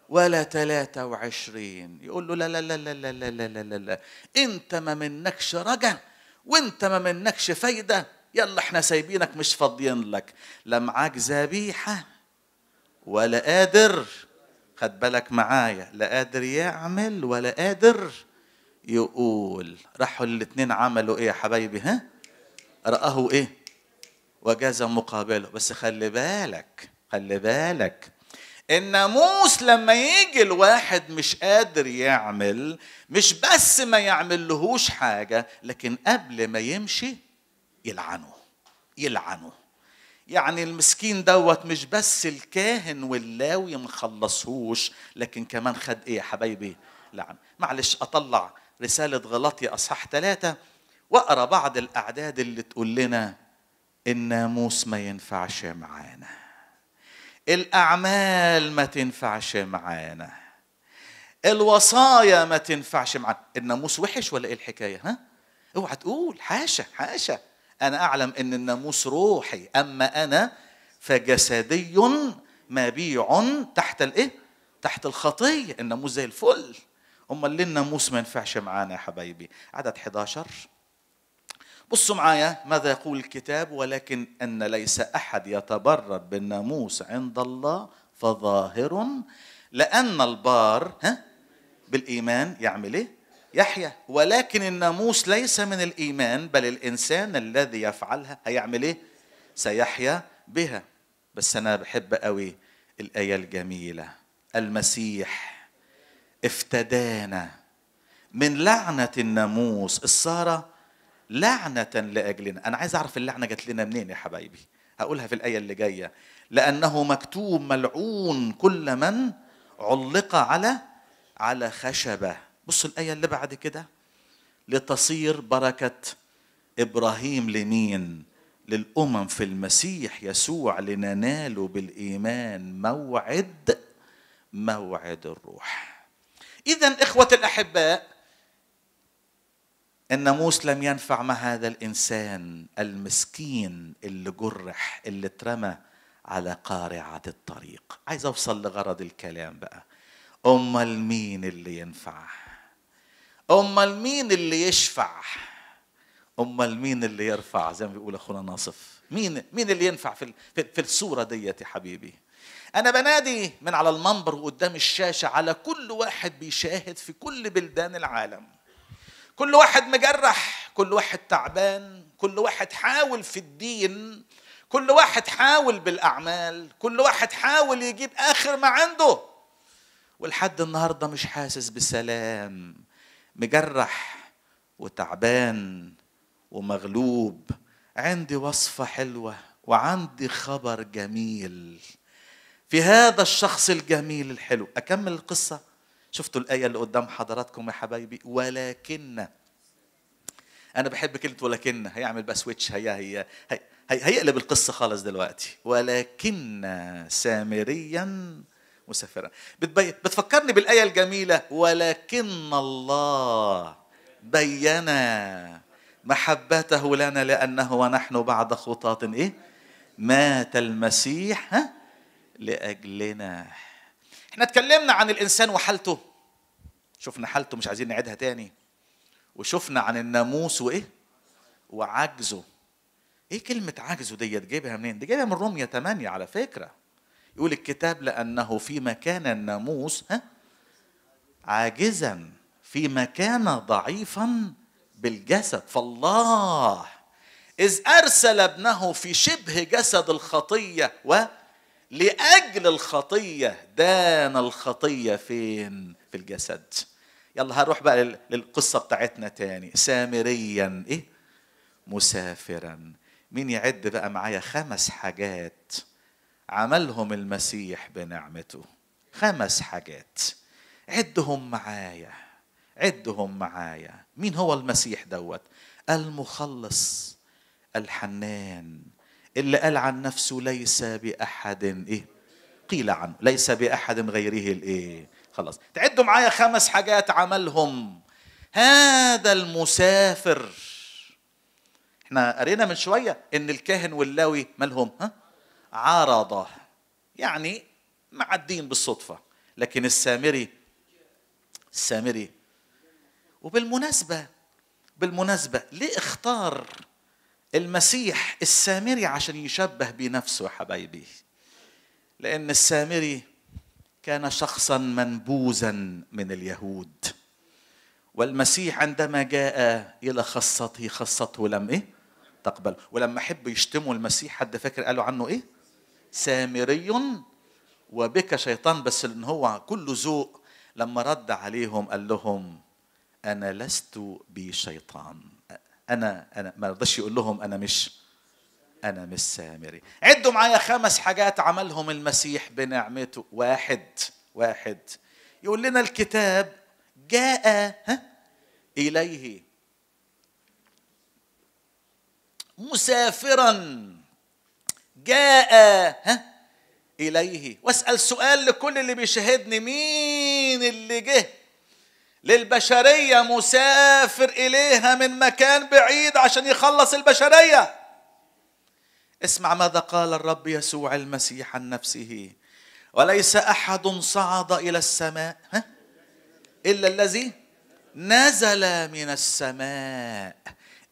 ولا 23 يقول له لا لا لا لا لا لا لا لا, لا. انت ما منكش رجا وانت ما منكش فايده يلا احنا سايبينك مش فاضيين لك لا معاك ذبيحه ولا قادر خد بالك معايا لا قادر يعمل ولا قادر يقول راحوا الاثنين عملوا ايه يا حبايبي ها رآه ايه وجاز مقابله بس خلي بالك خلي بالك الناموس لما يجي الواحد مش قادر يعمل مش بس ما يعملهوش حاجة لكن قبل ما يمشي يلعنه يلعنه يعني المسكين دوت مش بس الكاهن واللاوي مخلصهوش لكن كمان خد ايه يا حبايبي لعن معلش اطلع رسالة غلطي اصحاح ثلاثة واقرا بعض الاعداد اللي تقول لنا الناموس ما ينفعش معانا الاعمال ما تنفعش معانا الوصايا ما تنفعش معانا الناموس وحش ولا ايه الحكايه ها اوعى تقول حاشا حاشا أنا أعلم أن الناموس روحي أما أنا فجسدي مبيع تحت الإيه؟ تحت الخطية الناموس زي الفل أمال ليه الناموس ما ينفعش معانا يا حبايبي عدد 11 بصوا معايا ماذا يقول الكتاب ولكن أن ليس أحد يتبرد بالناموس عند الله فظاهر لأن البار ها بالإيمان يعمل إيه؟ يحيى ولكن الناموس ليس من الإيمان بل الإنسان الذي يفعلها هيعمل إيه؟ سيحيا بها بس أنا بحب قوي الآية الجميلة المسيح افتدانا من لعنة الناموس السارة لعنة لأجلنا أنا عايز أعرف اللعنة جت لنا منين يا حبايبي هقولها في الآية اللي جاية لأنه مكتوب ملعون كل من علق على على خشبه بصوا الآية اللي بعد كده لتصير بركة إبراهيم لمين؟ للأمم في المسيح يسوع لنناله بالإيمان موعد موعد الروح إذا إخوة الأحباء الناموس لم ينفع مع هذا الإنسان المسكين اللي جرح اللي اترمى على قارعة الطريق عايز أوصل لغرض الكلام بقى أمال مين اللي ينفع امال مين اللي يشفع امال مين اللي يرفع زي ما بيقول اخونا ناصف مين مين اللي ينفع في في الصوره ديت يا حبيبي انا بنادي من على المنبر وقدام الشاشه على كل واحد بيشاهد في كل بلدان العالم كل واحد مجرح كل واحد تعبان كل واحد حاول في الدين كل واحد حاول بالاعمال كل واحد حاول يجيب اخر ما عنده ولحد النهارده مش حاسس بسلام مجرح وتعبان ومغلوب عندي وصفه حلوه وعندي خبر جميل في هذا الشخص الجميل الحلو اكمل القصه شفتوا الايه اللي قدام حضراتكم يا حبايبي ولكن انا بحب كلمه ولكن هيعمل بقى سويتش هي هي, هي هيقلب القصة خالص دلوقتي ولكن سامريا مسافرا بتفكرني بالآية الجميلة ولكن الله بينا محبته لنا لأنه ونحن بعد خطاة إيه مات المسيح ها؟ لأجلنا احنا اتكلمنا عن الإنسان وحالته شفنا حالته مش عايزين نعيدها تاني وشفنا عن الناموس وإيه وعجزه ايه كلمة عجزه ديت جايبها منين؟ دي جايبها من رومية 8 على فكرة يقول الكتاب لأنه في مكان الناموس ها عاجزا في مكان ضعيفا بالجسد فالله إذ أرسل ابنه في شبه جسد الخطية و لأجل الخطية دان الخطية فين في الجسد يلا هروح بقى للقصة بتاعتنا تاني سامريا إيه مسافرا مين يعد بقى معايا خمس حاجات عملهم المسيح بنعمته خمس حاجات عدهم معايا عدهم معايا مين هو المسيح دوت المخلص الحنان اللي قال عن نفسه ليس بأحد إيه قيل عنه ليس بأحد غيره الإيه خلاص تعدوا معايا خمس حاجات عملهم هذا المسافر احنا قرينا من شوية ان الكاهن واللاوي مالهم ها عارضه يعني مع الدين بالصدفة لكن السامري السامري وبالمناسبة بالمناسبة ليه اختار المسيح السامري عشان يشبه بنفسه حبايبي لأن السامري كان شخصا منبوزا من اليهود والمسيح عندما جاء إلى خاصته خاصته لم إيه؟ تقبل ولما حب يشتموا المسيح حد فاكر قالوا عنه إيه؟ سامري وبك شيطان بس ان هو كله ذوق لما رد عليهم قال لهم انا لست بشيطان انا انا ما رضاش يقول لهم انا مش انا مش سامري عدوا معايا خمس حاجات عملهم المسيح بنعمته واحد واحد يقول لنا الكتاب جاء ها اليه مسافرا جاء ها إليه واسأل سؤال لكل اللي بيشاهدني مين اللي جه للبشرية مسافر إليها من مكان بعيد عشان يخلص البشرية اسمع ماذا قال الرب يسوع المسيح عن نفسه وليس أحد صعد إلى السماء ها؟ إلا الذي نزل من السماء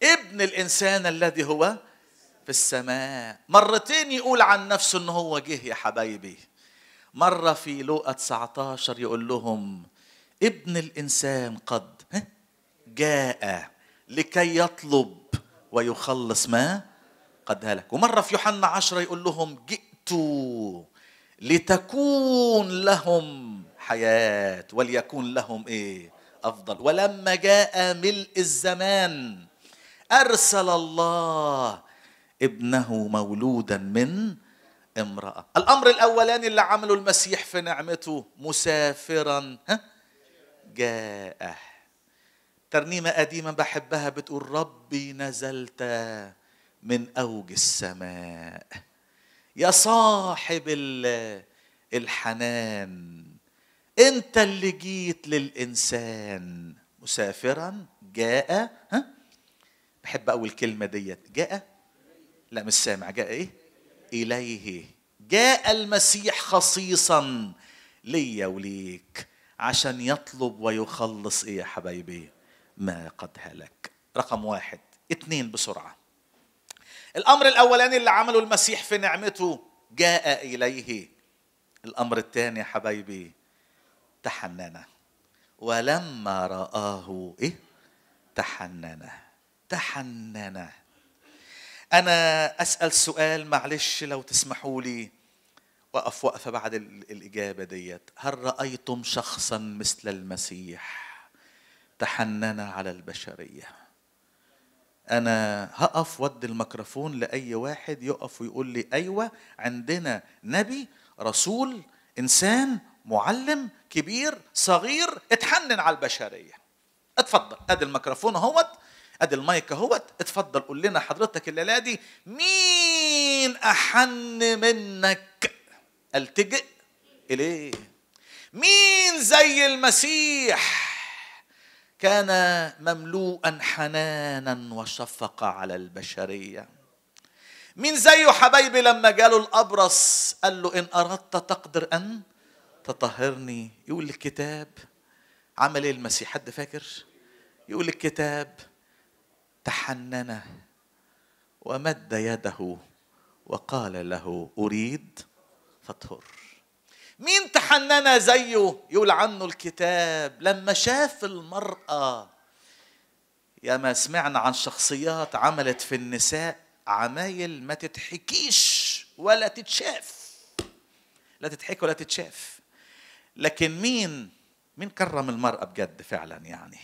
ابن الإنسان الذي هو في السماء مرتين يقول عن نفسه ان هو جه يا حبايبي مرة في لوقا 19 يقول لهم ابن الإنسان قد جاء لكي يطلب ويخلص ما قد هلك ومرة في يوحنا 10 يقول لهم جئت لتكون لهم حياة وليكون لهم إيه أفضل ولما جاء ملء الزمان أرسل الله ابنه مولودا من امرأة الأمر الأولاني اللي عمله المسيح في نعمته مسافرا ها؟ جاء ترنيمة قديمة بحبها بتقول ربي نزلت من أوج السماء يا صاحب الحنان أنت اللي جيت للإنسان مسافرا جاء ها؟ بحب أول كلمة ديت جاء لا مش سامع جاء ايه اليه جاء المسيح خصيصا ليا وليك عشان يطلب ويخلص ايه يا حبايبي ما قد هلك رقم واحد اتنين بسرعة الأمر الأولاني اللي عمله المسيح في نعمته جاء إليه الأمر الثاني يا حبايبي تحننا ولما رآه إيه تحننا تحننا أنا أسأل سؤال معلش لو تسمحوا لي وقف وقفة بعد الإجابة ديت هل رأيتم شخصا مثل المسيح تحنن على البشرية أنا هقف ود الميكروفون لأي واحد يقف ويقول لي أيوة عندنا نبي رسول إنسان معلم كبير صغير اتحنن على البشرية اتفضل ادي الميكروفون اهوت ادي المايك اهوت اتفضل قول لنا حضرتك الليله دي مين احن منك التجئ اليه مين زي المسيح كان مملوءا حنانا وشفقه على البشريه مين زيه حبايبي لما جاله الابرص قال له ان اردت تقدر ان تطهرني يقول الكتاب عمل ايه المسيح حد فاكر يقول الكتاب تحنن ومد يده وقال له أريد فاطهر مين تحنن زيه يقول عنه الكتاب لما شاف المرأة يا ما سمعنا عن شخصيات عملت في النساء عمايل ما تتحكيش ولا تتشاف لا تتحكي ولا تتشاف لكن مين مين كرم المرأة بجد فعلا يعني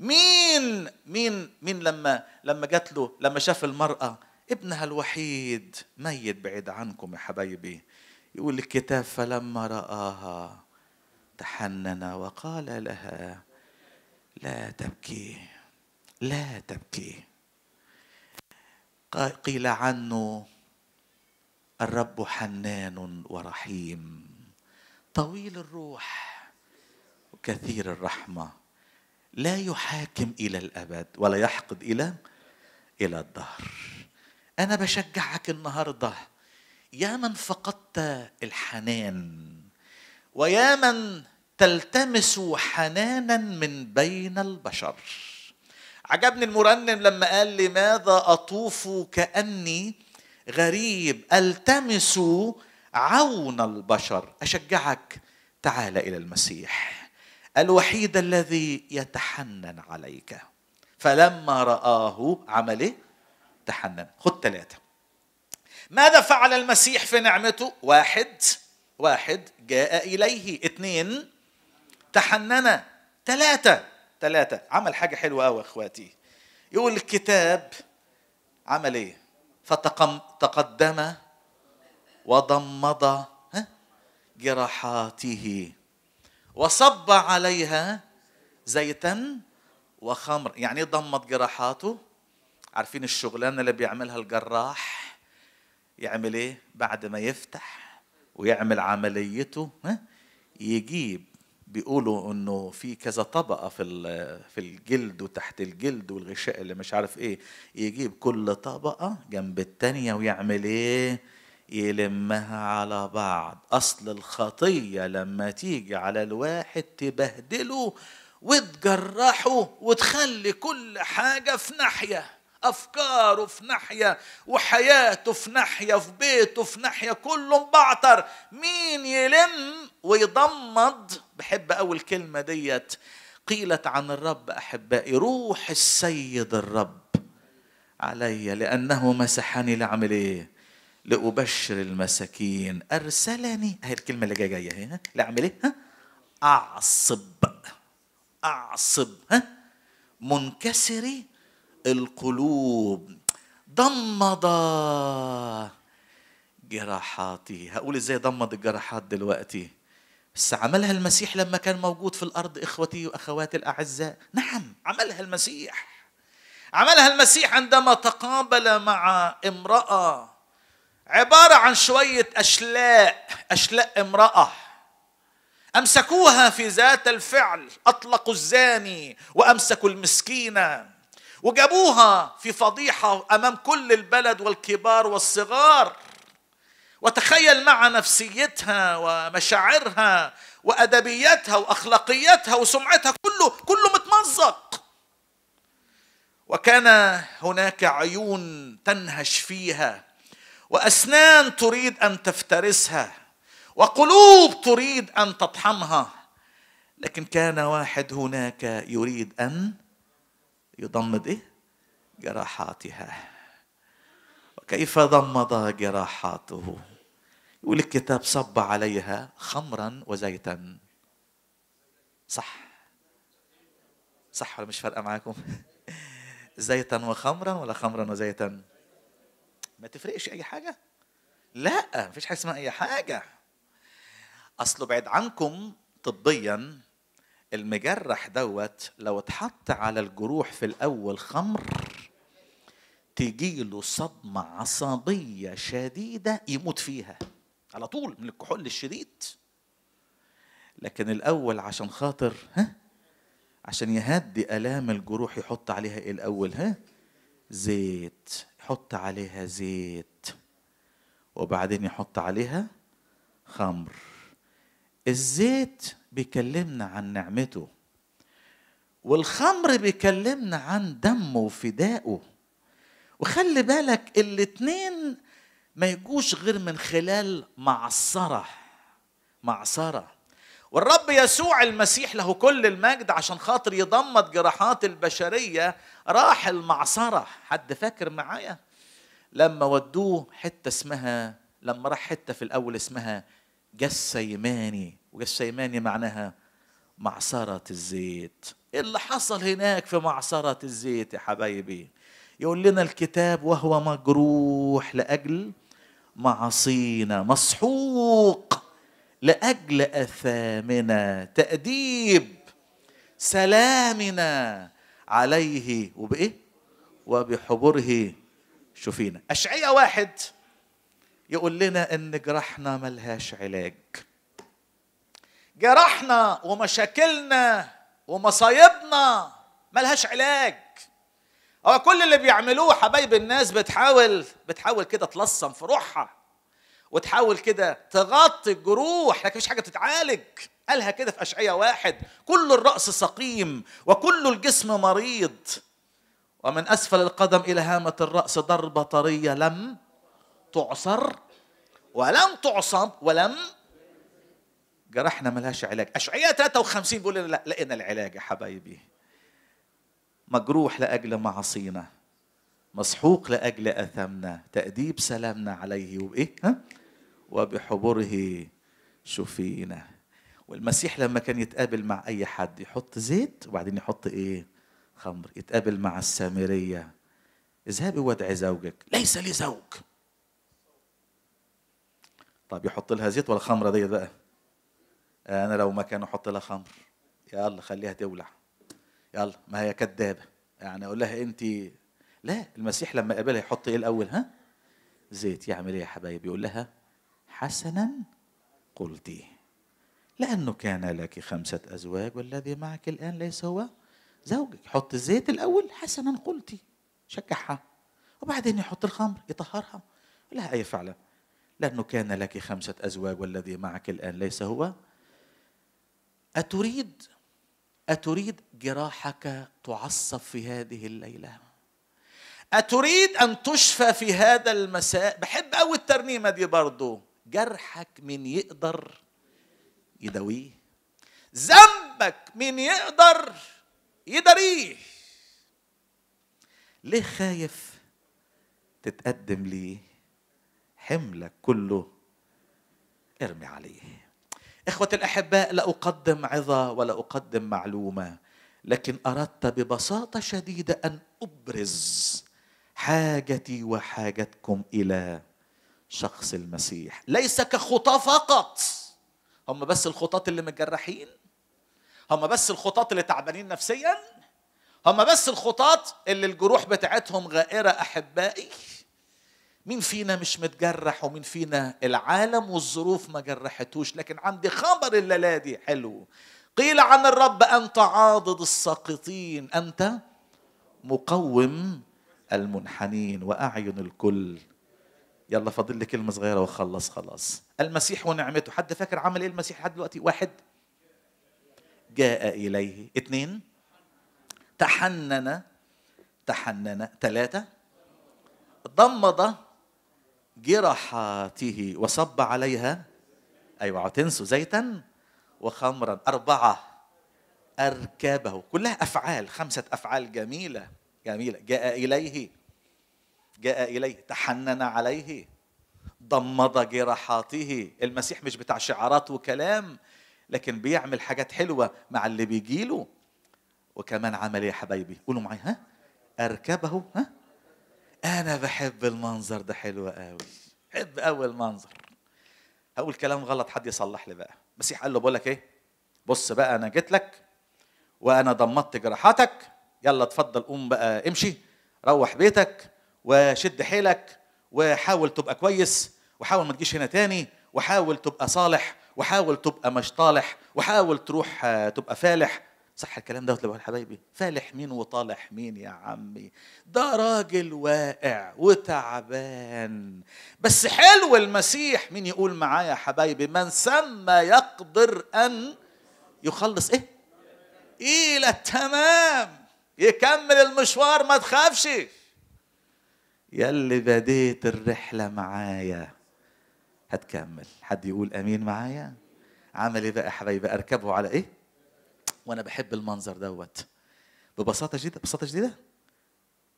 مين مين مين لما لما جات له لما شاف المرأة ابنها الوحيد ميت بعيد عنكم يا حبايبي يقول الكتاب فلما رآها تحنن وقال لها لا تبكي لا تبكي قيل عنه الرب حنان ورحيم طويل الروح وكثير الرحمه لا يحاكم إلى الأبد ولا يحقد إلى إلى الدهر أنا بشجعك النهاردة يا من فقدت الحنان ويا من تلتمس حنانا من بين البشر عجبني المرنم لما قال لماذا أطوف كأني غريب التمس عون البشر أشجعك تعال إلى المسيح الوحيد الذي يتحنن عليك فلما رآه عمله إيه؟ تحنن خد ثلاثة ماذا فعل المسيح في نعمته واحد واحد جاء إليه اثنين تحنن ثلاثة ثلاثة عمل حاجة حلوة أوي إخواتي يقول الكتاب عمل إيه فتقدم وضمض جراحاته وصب عليها زيتا وخمر يعني ضمت جراحاته عارفين الشغلانة اللي بيعملها الجراح يعمل ايه بعد ما يفتح ويعمل عمليته ها؟ يجيب بيقولوا انه في كذا طبقه في في الجلد وتحت الجلد والغشاء اللي مش عارف ايه يجيب كل طبقه جنب التانيه ويعمل ايه يلمها على بعض أصل الخطية لما تيجي على الواحد تبهدله وتجرحه وتخلي كل حاجة في ناحية أفكاره في ناحية وحياته في ناحية في بيته في ناحية كله مبعتر مين يلم ويضمد بحب أول كلمة ديت قيلت عن الرب أحبائي روح السيد الرب علي لأنه مسحني لعمل إيه لأبشر المساكين أرسلني هي الكلمة اللي جاية جاية هي ها لأعمل إيه أعصب أعصب ها منكسري القلوب ضمد جراحاتي هقول ازاي ضمد الجراحات دلوقتي بس عملها المسيح لما كان موجود في الارض اخوتي واخواتي الاعزاء نعم عملها المسيح عملها المسيح عندما تقابل مع امراه عبارة عن شوية أشلاء أشلاء امرأة أمسكوها في ذات الفعل أطلقوا الزاني وأمسكوا المسكينة وجابوها في فضيحة أمام كل البلد والكبار والصغار وتخيل مع نفسيتها ومشاعرها وأدبيتها وأخلاقيتها وسمعتها كله كله متمزق وكان هناك عيون تنهش فيها واسنان تريد ان تفترسها وقلوب تريد ان تطحمها لكن كان واحد هناك يريد ان يضمد ايه جراحاتها وكيف ضمد جراحاته يقول الكتاب صب عليها خمرا وزيتا صح صح ولا مش فارقه معاكم <laughs> زيتا وخمرا ولا خمرا وزيتا ما تفرقش اي حاجه لا مفيش حاجه اسمها اي حاجه اصله بعيد عنكم طبيا المجرح دوت لو اتحط على الجروح في الاول خمر تجيله صدمة عصبية شديدة يموت فيها على طول من الكحول الشديد لكن الأول عشان خاطر ها عشان يهدي آلام الجروح يحط عليها إيه الأول ها زيت يحط عليها زيت وبعدين يحط عليها خمر الزيت بيكلمنا عن نعمته والخمر بيكلمنا عن دمه وفدائه وخلي بالك الاتنين ما يجوش غير من خلال معصرة معصرة والرب يسوع المسيح له كل المجد عشان خاطر يضمد جراحات البشرية راح المعصرة حد فاكر معايا لما ودوه حتة اسمها لما راح حتة في الأول اسمها جسيماني وجسيماني معناها معصرة الزيت إيه اللي حصل هناك في معصرة الزيت يا حبايبي يقول لنا الكتاب وهو مجروح لأجل معاصينا مسحوق لاجل اثامنا تاديب سلامنا عليه وبايه وبحبره شفينا اشعياء واحد يقول لنا ان جراحنا ملهاش علاج جراحنا ومشاكلنا ومصايبنا ملهاش علاج هو كل اللي بيعملوه حبايب الناس بتحاول بتحاول كده تلصم في روحها وتحاول كده تغطي الجروح لكن مفيش حاجه بتتعالج قالها كده في اشعياء واحد كل الراس سقيم وكل الجسم مريض ومن اسفل القدم الى هامه الراس ضربه طريه لم تعصر ولم تعصب ولم جرحنا ملهاش علاج اشعياء 53 بيقول لنا لا لقينا العلاج يا حبايبي مجروح لاجل معاصينا مسحوق لاجل اثمنا تاديب سلامنا عليه وايه ها وبحبره شفينا والمسيح لما كان يتقابل مع اي حد يحط زيت وبعدين يحط ايه خمر يتقابل مع السامريه اذهبي وادعي زوجك ليس لي زوج طب يحط لها زيت ولا خمره ديت بقى انا لو كان احط لها خمر يلا خليها تولع يلا ما هي كدابه يعني اقول لها انت لا المسيح لما قابلها يحط ايه الاول ها زيت يعمل ايه يا حبايبي يقول لها حسنا قلتي لأنه كان لك خمسة أزواج والذي معك الآن ليس هو زوجك حط الزيت الأول حسنا قلتي شجعها وبعدين يحط الخمر يطهرها لا أي فعلة لأنه كان لك خمسة أزواج والذي معك الآن ليس هو أتريد أتريد جراحك تعصب في هذه الليلة أتريد أن تشفى في هذا المساء بحب أوي الترنيمة دي برضو جرحك من يقدر يداويه ذنبك من يقدر يداريه ليه خايف تتقدم ليه حملك كله ارمي عليه اخوتي الاحباء لا اقدم عظه ولا اقدم معلومه لكن اردت ببساطه شديده ان ابرز حاجتي وحاجتكم الى شخص المسيح ليس كخطاة فقط هم بس الخطاة اللي متجرحين هم بس الخطاة اللي تعبانين نفسيا هم بس الخطاة اللي الجروح بتاعتهم غائرة أحبائي مين فينا مش متجرح ومين فينا العالم والظروف ما جرحتوش لكن عندي خبر الليلة دي حلو قيل عن الرب أنت عاضد الساقطين أنت مقوم المنحنين وأعين الكل يلا فاضل لي كلمه صغيره وخلص خلاص المسيح ونعمته حد فاكر عمل ايه المسيح لحد دلوقتي واحد جاء اليه اثنين تحنن تحنن ثلاثه ضمد جراحاته وصب عليها ايوه تنسوا زيتا وخمرا اربعه اركبه كلها افعال خمسه افعال جميله جميله جاء اليه جاء إليه تحنن عليه ضمد جراحاته المسيح مش بتاع شعارات وكلام لكن بيعمل حاجات حلوة مع اللي بيجيله وكمان عمل إيه يا حبايبي قولوا معايا ها أركبه ها أنا بحب المنظر ده حلو قوي بحب قوي المنظر هقول كلام غلط حد يصلح لي بقى المسيح قال له بقول لك ايه بص بقى انا جيت لك وانا ضمدت جراحاتك يلا اتفضل قوم بقى امشي روح بيتك وشد حيلك وحاول تبقى كويس وحاول ما تجيش هنا تاني وحاول تبقى صالح وحاول تبقى مش طالح وحاول تروح آه، تبقى فالح صح الكلام ده يا حبايبي فالح مين وطالح مين يا عمي ده راجل واقع وتعبان بس حلو المسيح مين يقول معايا يا حبايبي من سمى يقدر ان يخلص ايه الى إيه التمام يكمل المشوار ما تخافش يلي بديت الرحلة معايا هتكمل حد يقول أمين معايا عمل إيه بقى يا حبايبي أركبه على إيه وأنا بحب المنظر دوت ببساطة جديدة ببساطة جديدة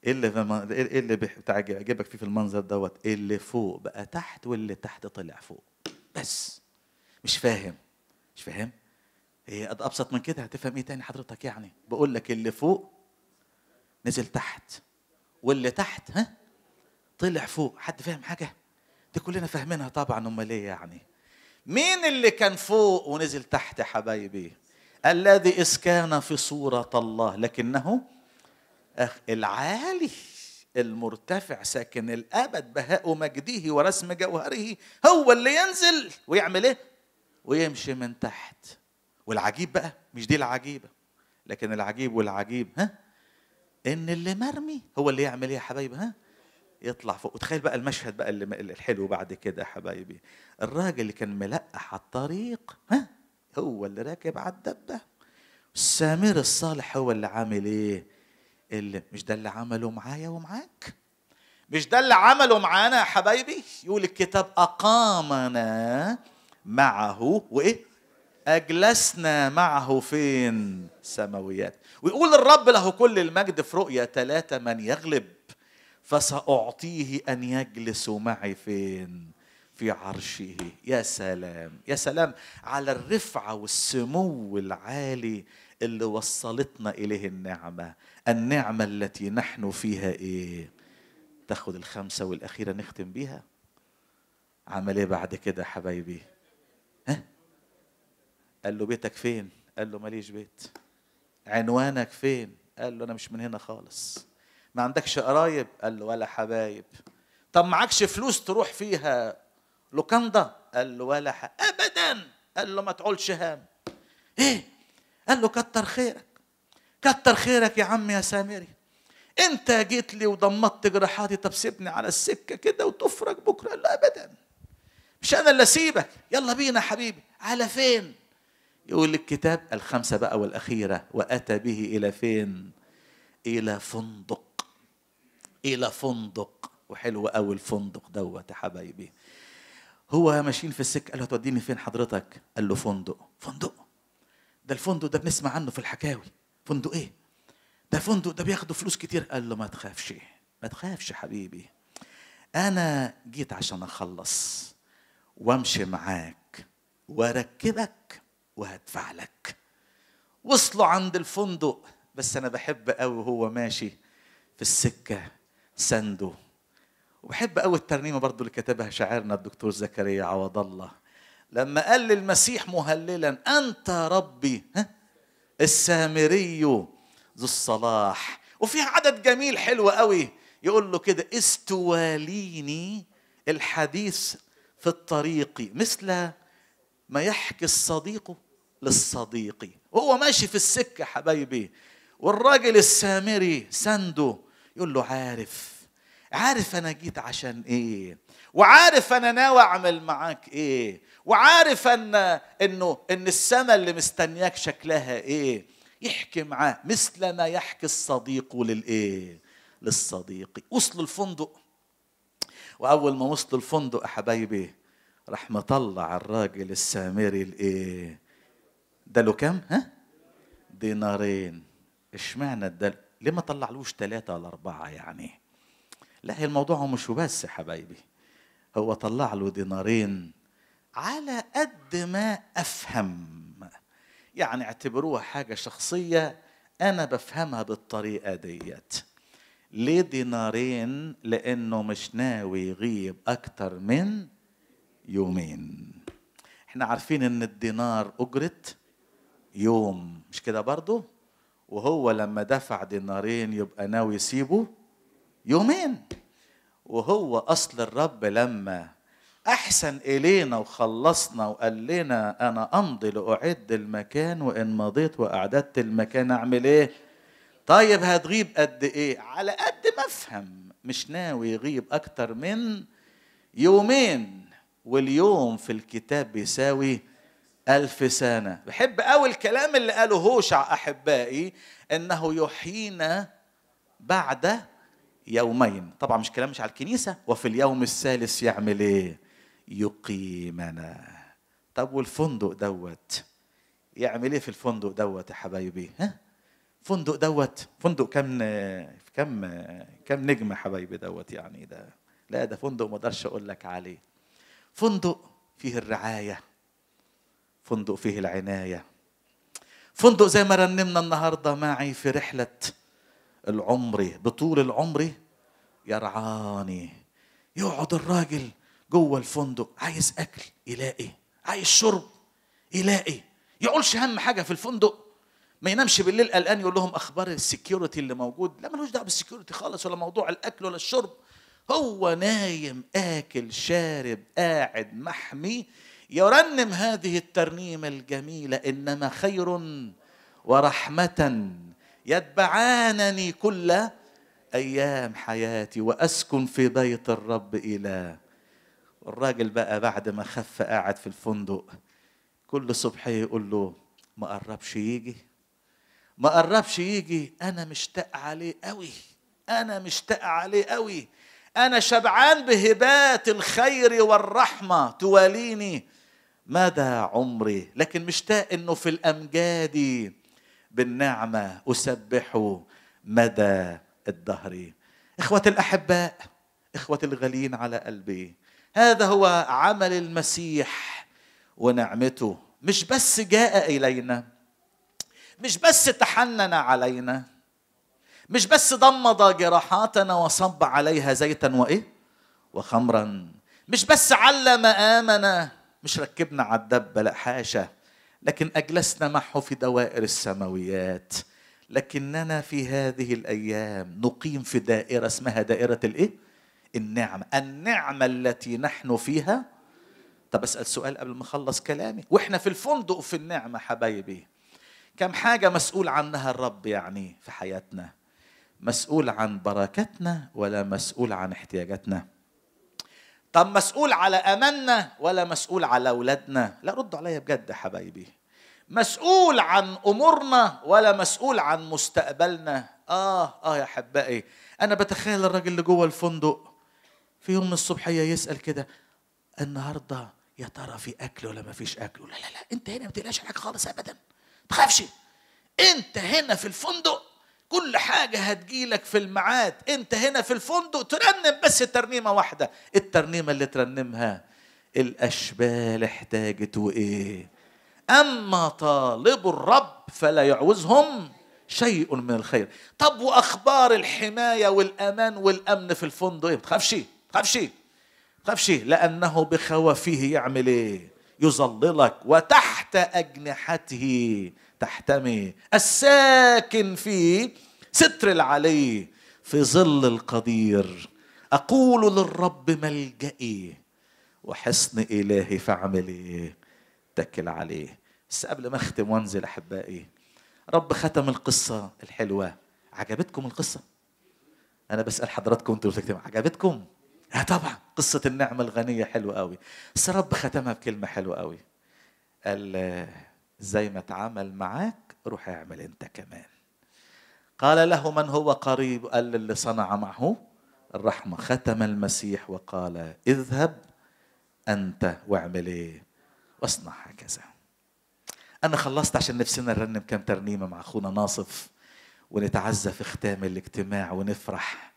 ايه اللي ايه اللي إيه بتعجبك فيه في المنظر دوت اللي فوق بقى تحت واللي تحت طلع فوق بس مش فاهم مش فاهم هي إيه، قد ابسط من كده هتفهم ايه تاني حضرتك يعني بقول لك اللي فوق نزل تحت واللي تحت ها طلع فوق حد فاهم حاجه دي كلنا فاهمينها طبعا امال ايه يعني مين اللي كان فوق ونزل تحت حبايبي الذي إذ كان في صورة الله لكنه أخ العالي المرتفع ساكن الأبد بهاء مجده ورسم جوهره هو اللي ينزل ويعمل إيه؟ ويمشي من تحت والعجيب بقى مش دي العجيبة لكن العجيب والعجيب ها؟ إن اللي مرمي هو اللي يعمل إيه يا حبايبي ها؟ يطلع فوق وتخيل بقى المشهد بقى اللي الحلو بعد كده يا حبايبي الراجل اللي كان ملقح على الطريق ها هو اللي راكب على الدبه السامر الصالح هو اللي عامل ايه اللي مش ده اللي عمله معايا ومعاك مش ده اللي عمله معانا يا حبايبي يقول الكتاب اقامنا معه وايه أجلسنا معه فين سماويات ويقول الرب له كل المجد في رؤيا ثلاثة من يغلب فساعطيه ان يجلس معي فين في عرشه يا سلام يا سلام على الرفعه والسمو العالي اللي وصلتنا اليه النعمه النعمه التي نحن فيها ايه تاخد الخمسه والاخيره نختم بيها عمل ايه بعد كده حبايبي ها قال له بيتك فين قال له ماليش بيت عنوانك فين قال له انا مش من هنا خالص ما عندكش قرايب قال له ولا حبايب طب معكش فلوس تروح فيها لوكاندا قال له ولا ح... ابدا قال له ما تعولش هام ايه قال له كتر خيرك كتر خيرك يا عم يا سامري انت جيت لي وضمطت جراحاتي طب سيبني على السكه كده وتفرج بكره قال له ابدا مش انا اللي اسيبك يلا بينا حبيبي على فين يقول الكتاب الخمسه بقى والاخيره واتى به الى فين الى فندق إلى فندق وحلو قوي الفندق دوت يا حبايبي هو ماشيين في السكة قال له هتوديني فين حضرتك؟ قال له فندق فندق ده الفندق ده بنسمع عنه في الحكاوي فندق ايه؟ ده فندق ده بياخدوا فلوس كتير قال له ما تخافش ما تخافش حبيبي أنا جيت عشان أخلص وأمشي معاك وأركبك وهدفع لك وصلوا عند الفندق بس أنا بحب قوي وهو ماشي في السكة سنده وبحب قوي الترنيمه برضو اللي كتبها شاعرنا الدكتور زكريا عوض الله لما قال للمسيح مهللا انت ربي ها السامري ذو الصلاح وفي عدد جميل حلو قوي يقول له كده استواليني الحديث في الطريق مثل ما يحكي الصديق للصديق وهو ماشي في السكة حبايبي والراجل السامري سنده يقول له عارف عارف انا جيت عشان ايه وعارف انا ناوي اعمل معاك ايه وعارف ان انه ان السماء اللي مستنياك شكلها ايه يحكي معاه مثل ما يحكي الصديق للايه للصديق وصلوا الفندق واول ما وصلوا الفندق يا حبايبي راح مطلع الراجل السامري الايه ده له كام ها دينارين اشمعنى اداله ليه ما طلعلوش ثلاثة ولا أربعة يعني لا الموضوع مش بس حبايبي هو طلع له دينارين على قد ما أفهم يعني اعتبروها حاجة شخصية أنا بفهمها بالطريقة ديت ليه دينارين لأنه مش ناوي يغيب أكتر من يومين احنا عارفين ان الدينار أجرة يوم مش كده برضه وهو لما دفع دينارين يبقى ناوي يسيبه يومين وهو أصل الرب لما أحسن إلينا وخلصنا وقال لنا أنا أمضي لأعد المكان وإن مضيت وأعددت المكان أعمل إيه؟ طيب هتغيب قد إيه؟ على قد ما أفهم مش ناوي يغيب أكتر من يومين واليوم في الكتاب بيساوي ألف سنة بحب قوي الكلام اللي قاله هوشع أحبائي إنه يحيينا بعد يومين طبعا مش كلام مش على الكنيسة وفي اليوم الثالث يعمل إيه يقيمنا طب والفندق دوت يعمل ايه في الفندق دوت يا حبايبي ها فندق دوت فندق كم كم كم نجم يا حبايبي دوت يعني ده لا ده فندق ما اقدرش اقول لك عليه فندق فيه الرعايه فندق فيه العناية فندق زي ما رنمنا النهاردة معي في رحلة العمر بطول العمر يرعاني يقعد الراجل جوه الفندق عايز أكل يلاقي عايز شرب يلاقي يقولش هم حاجة في الفندق ما ينامش بالليل قلقان يقول لهم اخبار السكيورتي اللي موجود لا ملوش دعوه بالسكيورتي خالص ولا موضوع الاكل ولا الشرب هو نايم اكل شارب قاعد محمي يرنم هذه الترنيمه الجميله انما خير ورحمه يتبعانني كل ايام حياتي واسكن في بيت الرب الى الراجل بقى بعد ما خف قاعد في الفندق كل صبح يقول له ما قربش يجي ما قربش يجي انا مشتاق عليه قوي انا مشتاق عليه قوي انا شبعان بهبات الخير والرحمه تواليني مدى عمري لكن مشتاق انه في الامجاد بالنعمه اسبحه مدى الدهر اخوه الاحباء اخوه الغالين على قلبي هذا هو عمل المسيح ونعمته مش بس جاء الينا مش بس تحنن علينا مش بس ضمد جراحاتنا وصب عليها زيتا وايه وخمرا مش بس علم امنا مش ركبنا على الدبة لا حاشا لكن أجلسنا معه في دوائر السماويات لكننا في هذه الأيام نقيم في دائرة اسمها دائرة الإيه؟ النعمة النعمة التي نحن فيها طب أسأل سؤال قبل ما أخلص كلامي وإحنا في الفندق في النعمة حبايبي كم حاجة مسؤول عنها الرب يعني في حياتنا مسؤول عن بركتنا ولا مسؤول عن احتياجاتنا طب مسؤول على اماننا ولا مسؤول على اولادنا لا ردوا عليا بجد يا حبايبي مسؤول عن امورنا ولا مسؤول عن مستقبلنا اه اه يا حبائي انا بتخيل الراجل اللي جوه الفندق في يوم من الصبحيه يسال كده النهارده يا ترى في اكل ولا ما فيش اكل لا لا لا انت هنا ما تقلقش حاجه خالص ابدا ما تخافش انت هنا في الفندق كل حاجة هتجيلك في الميعاد انت هنا في الفندق ترنم بس ترنيمة واحدة الترنيمة اللي ترنمها الأشبال احتاجت وإيه أما طالب الرب فلا يعوزهم شيء من الخير طب وأخبار الحماية والأمان والأمن في الفندق إيه تخافشي تخافشي تخافشي لأنه بخوفه يعمل إيه يظللك وتحت أجنحته تحتمي الساكن في ستر العلي في ظل القدير أقول للرب ملجئي وحصن إلهي فاعمل إيه اتكل عليه بس قبل ما أختم وأنزل أحبائي رب ختم القصة الحلوة عجبتكم القصة أنا بسأل حضراتكم أنتوا بتكتبوا عجبتكم اه طبعا قصة النعمة الغنية حلوة قوي بس رب ختمها بكلمة حلوة قوي قال زي ما اتعامل معاك روح اعمل انت كمان قال له من هو قريب قال اللي صنع معه الرحمة ختم المسيح وقال اذهب أنت واعمل ايه واصنع هكذا أنا خلصت عشان نفسنا نرنم كام ترنيمة مع أخونا ناصف ونتعزى في ختام الاجتماع ونفرح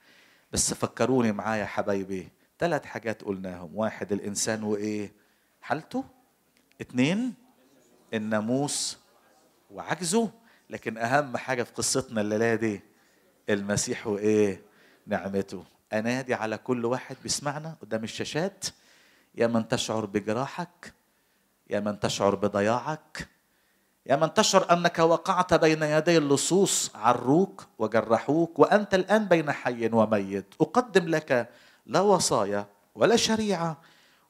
بس فكروني معايا حبايبي ثلاث حاجات قلناهم واحد الإنسان وإيه حالته اتنين الناموس وعجزه لكن أهم حاجة في قصتنا الليلة دي المسيح وإيه نعمته أنادي على كل واحد بيسمعنا قدام الشاشات يا من تشعر بجراحك يا من تشعر بضياعك يا من تشعر انك وقعت بين يدي اللصوص عروك وجرحوك وانت الان بين حي وميت اقدم لك لا وصايا ولا شريعه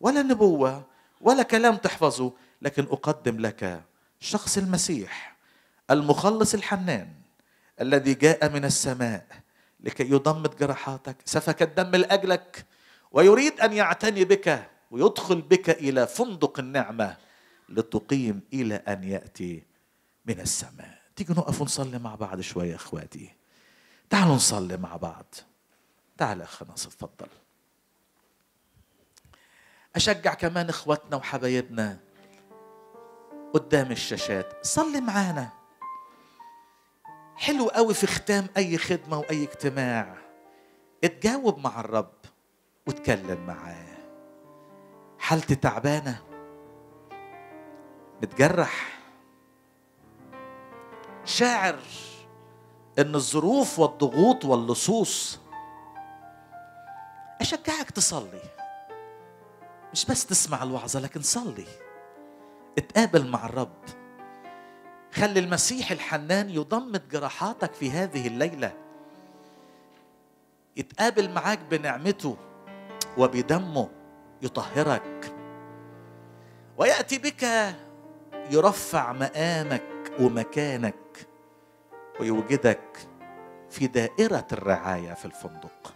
ولا نبوه ولا كلام تحفظه لكن أقدم لك شخص المسيح المخلص الحنان الذي جاء من السماء لكي يضمد جراحاتك سفك الدم لأجلك ويريد أن يعتني بك ويدخل بك إلى فندق النعمة لتقيم إلى أن يأتي من السماء تيجي نقف ونصلي مع بعض شوية أخواتي تعالوا نصلي مع بعض تعال أخ ناصر اتفضل أشجع كمان إخواتنا وحبايبنا قدام الشاشات صلي معانا حلو قوي في ختام اي خدمه واي اجتماع اتجاوب مع الرب واتكلم معاه حالتي تعبانه متجرح شاعر ان الظروف والضغوط واللصوص اشجعك تصلي مش بس تسمع الوعظه لكن صلي اتقابل مع الرب خلي المسيح الحنان يضمد جراحاتك في هذه الليلة يتقابل معاك بنعمته وبدمه يطهرك ويأتي بك يرفع مقامك ومكانك ويوجدك في دائرة الرعاية في الفندق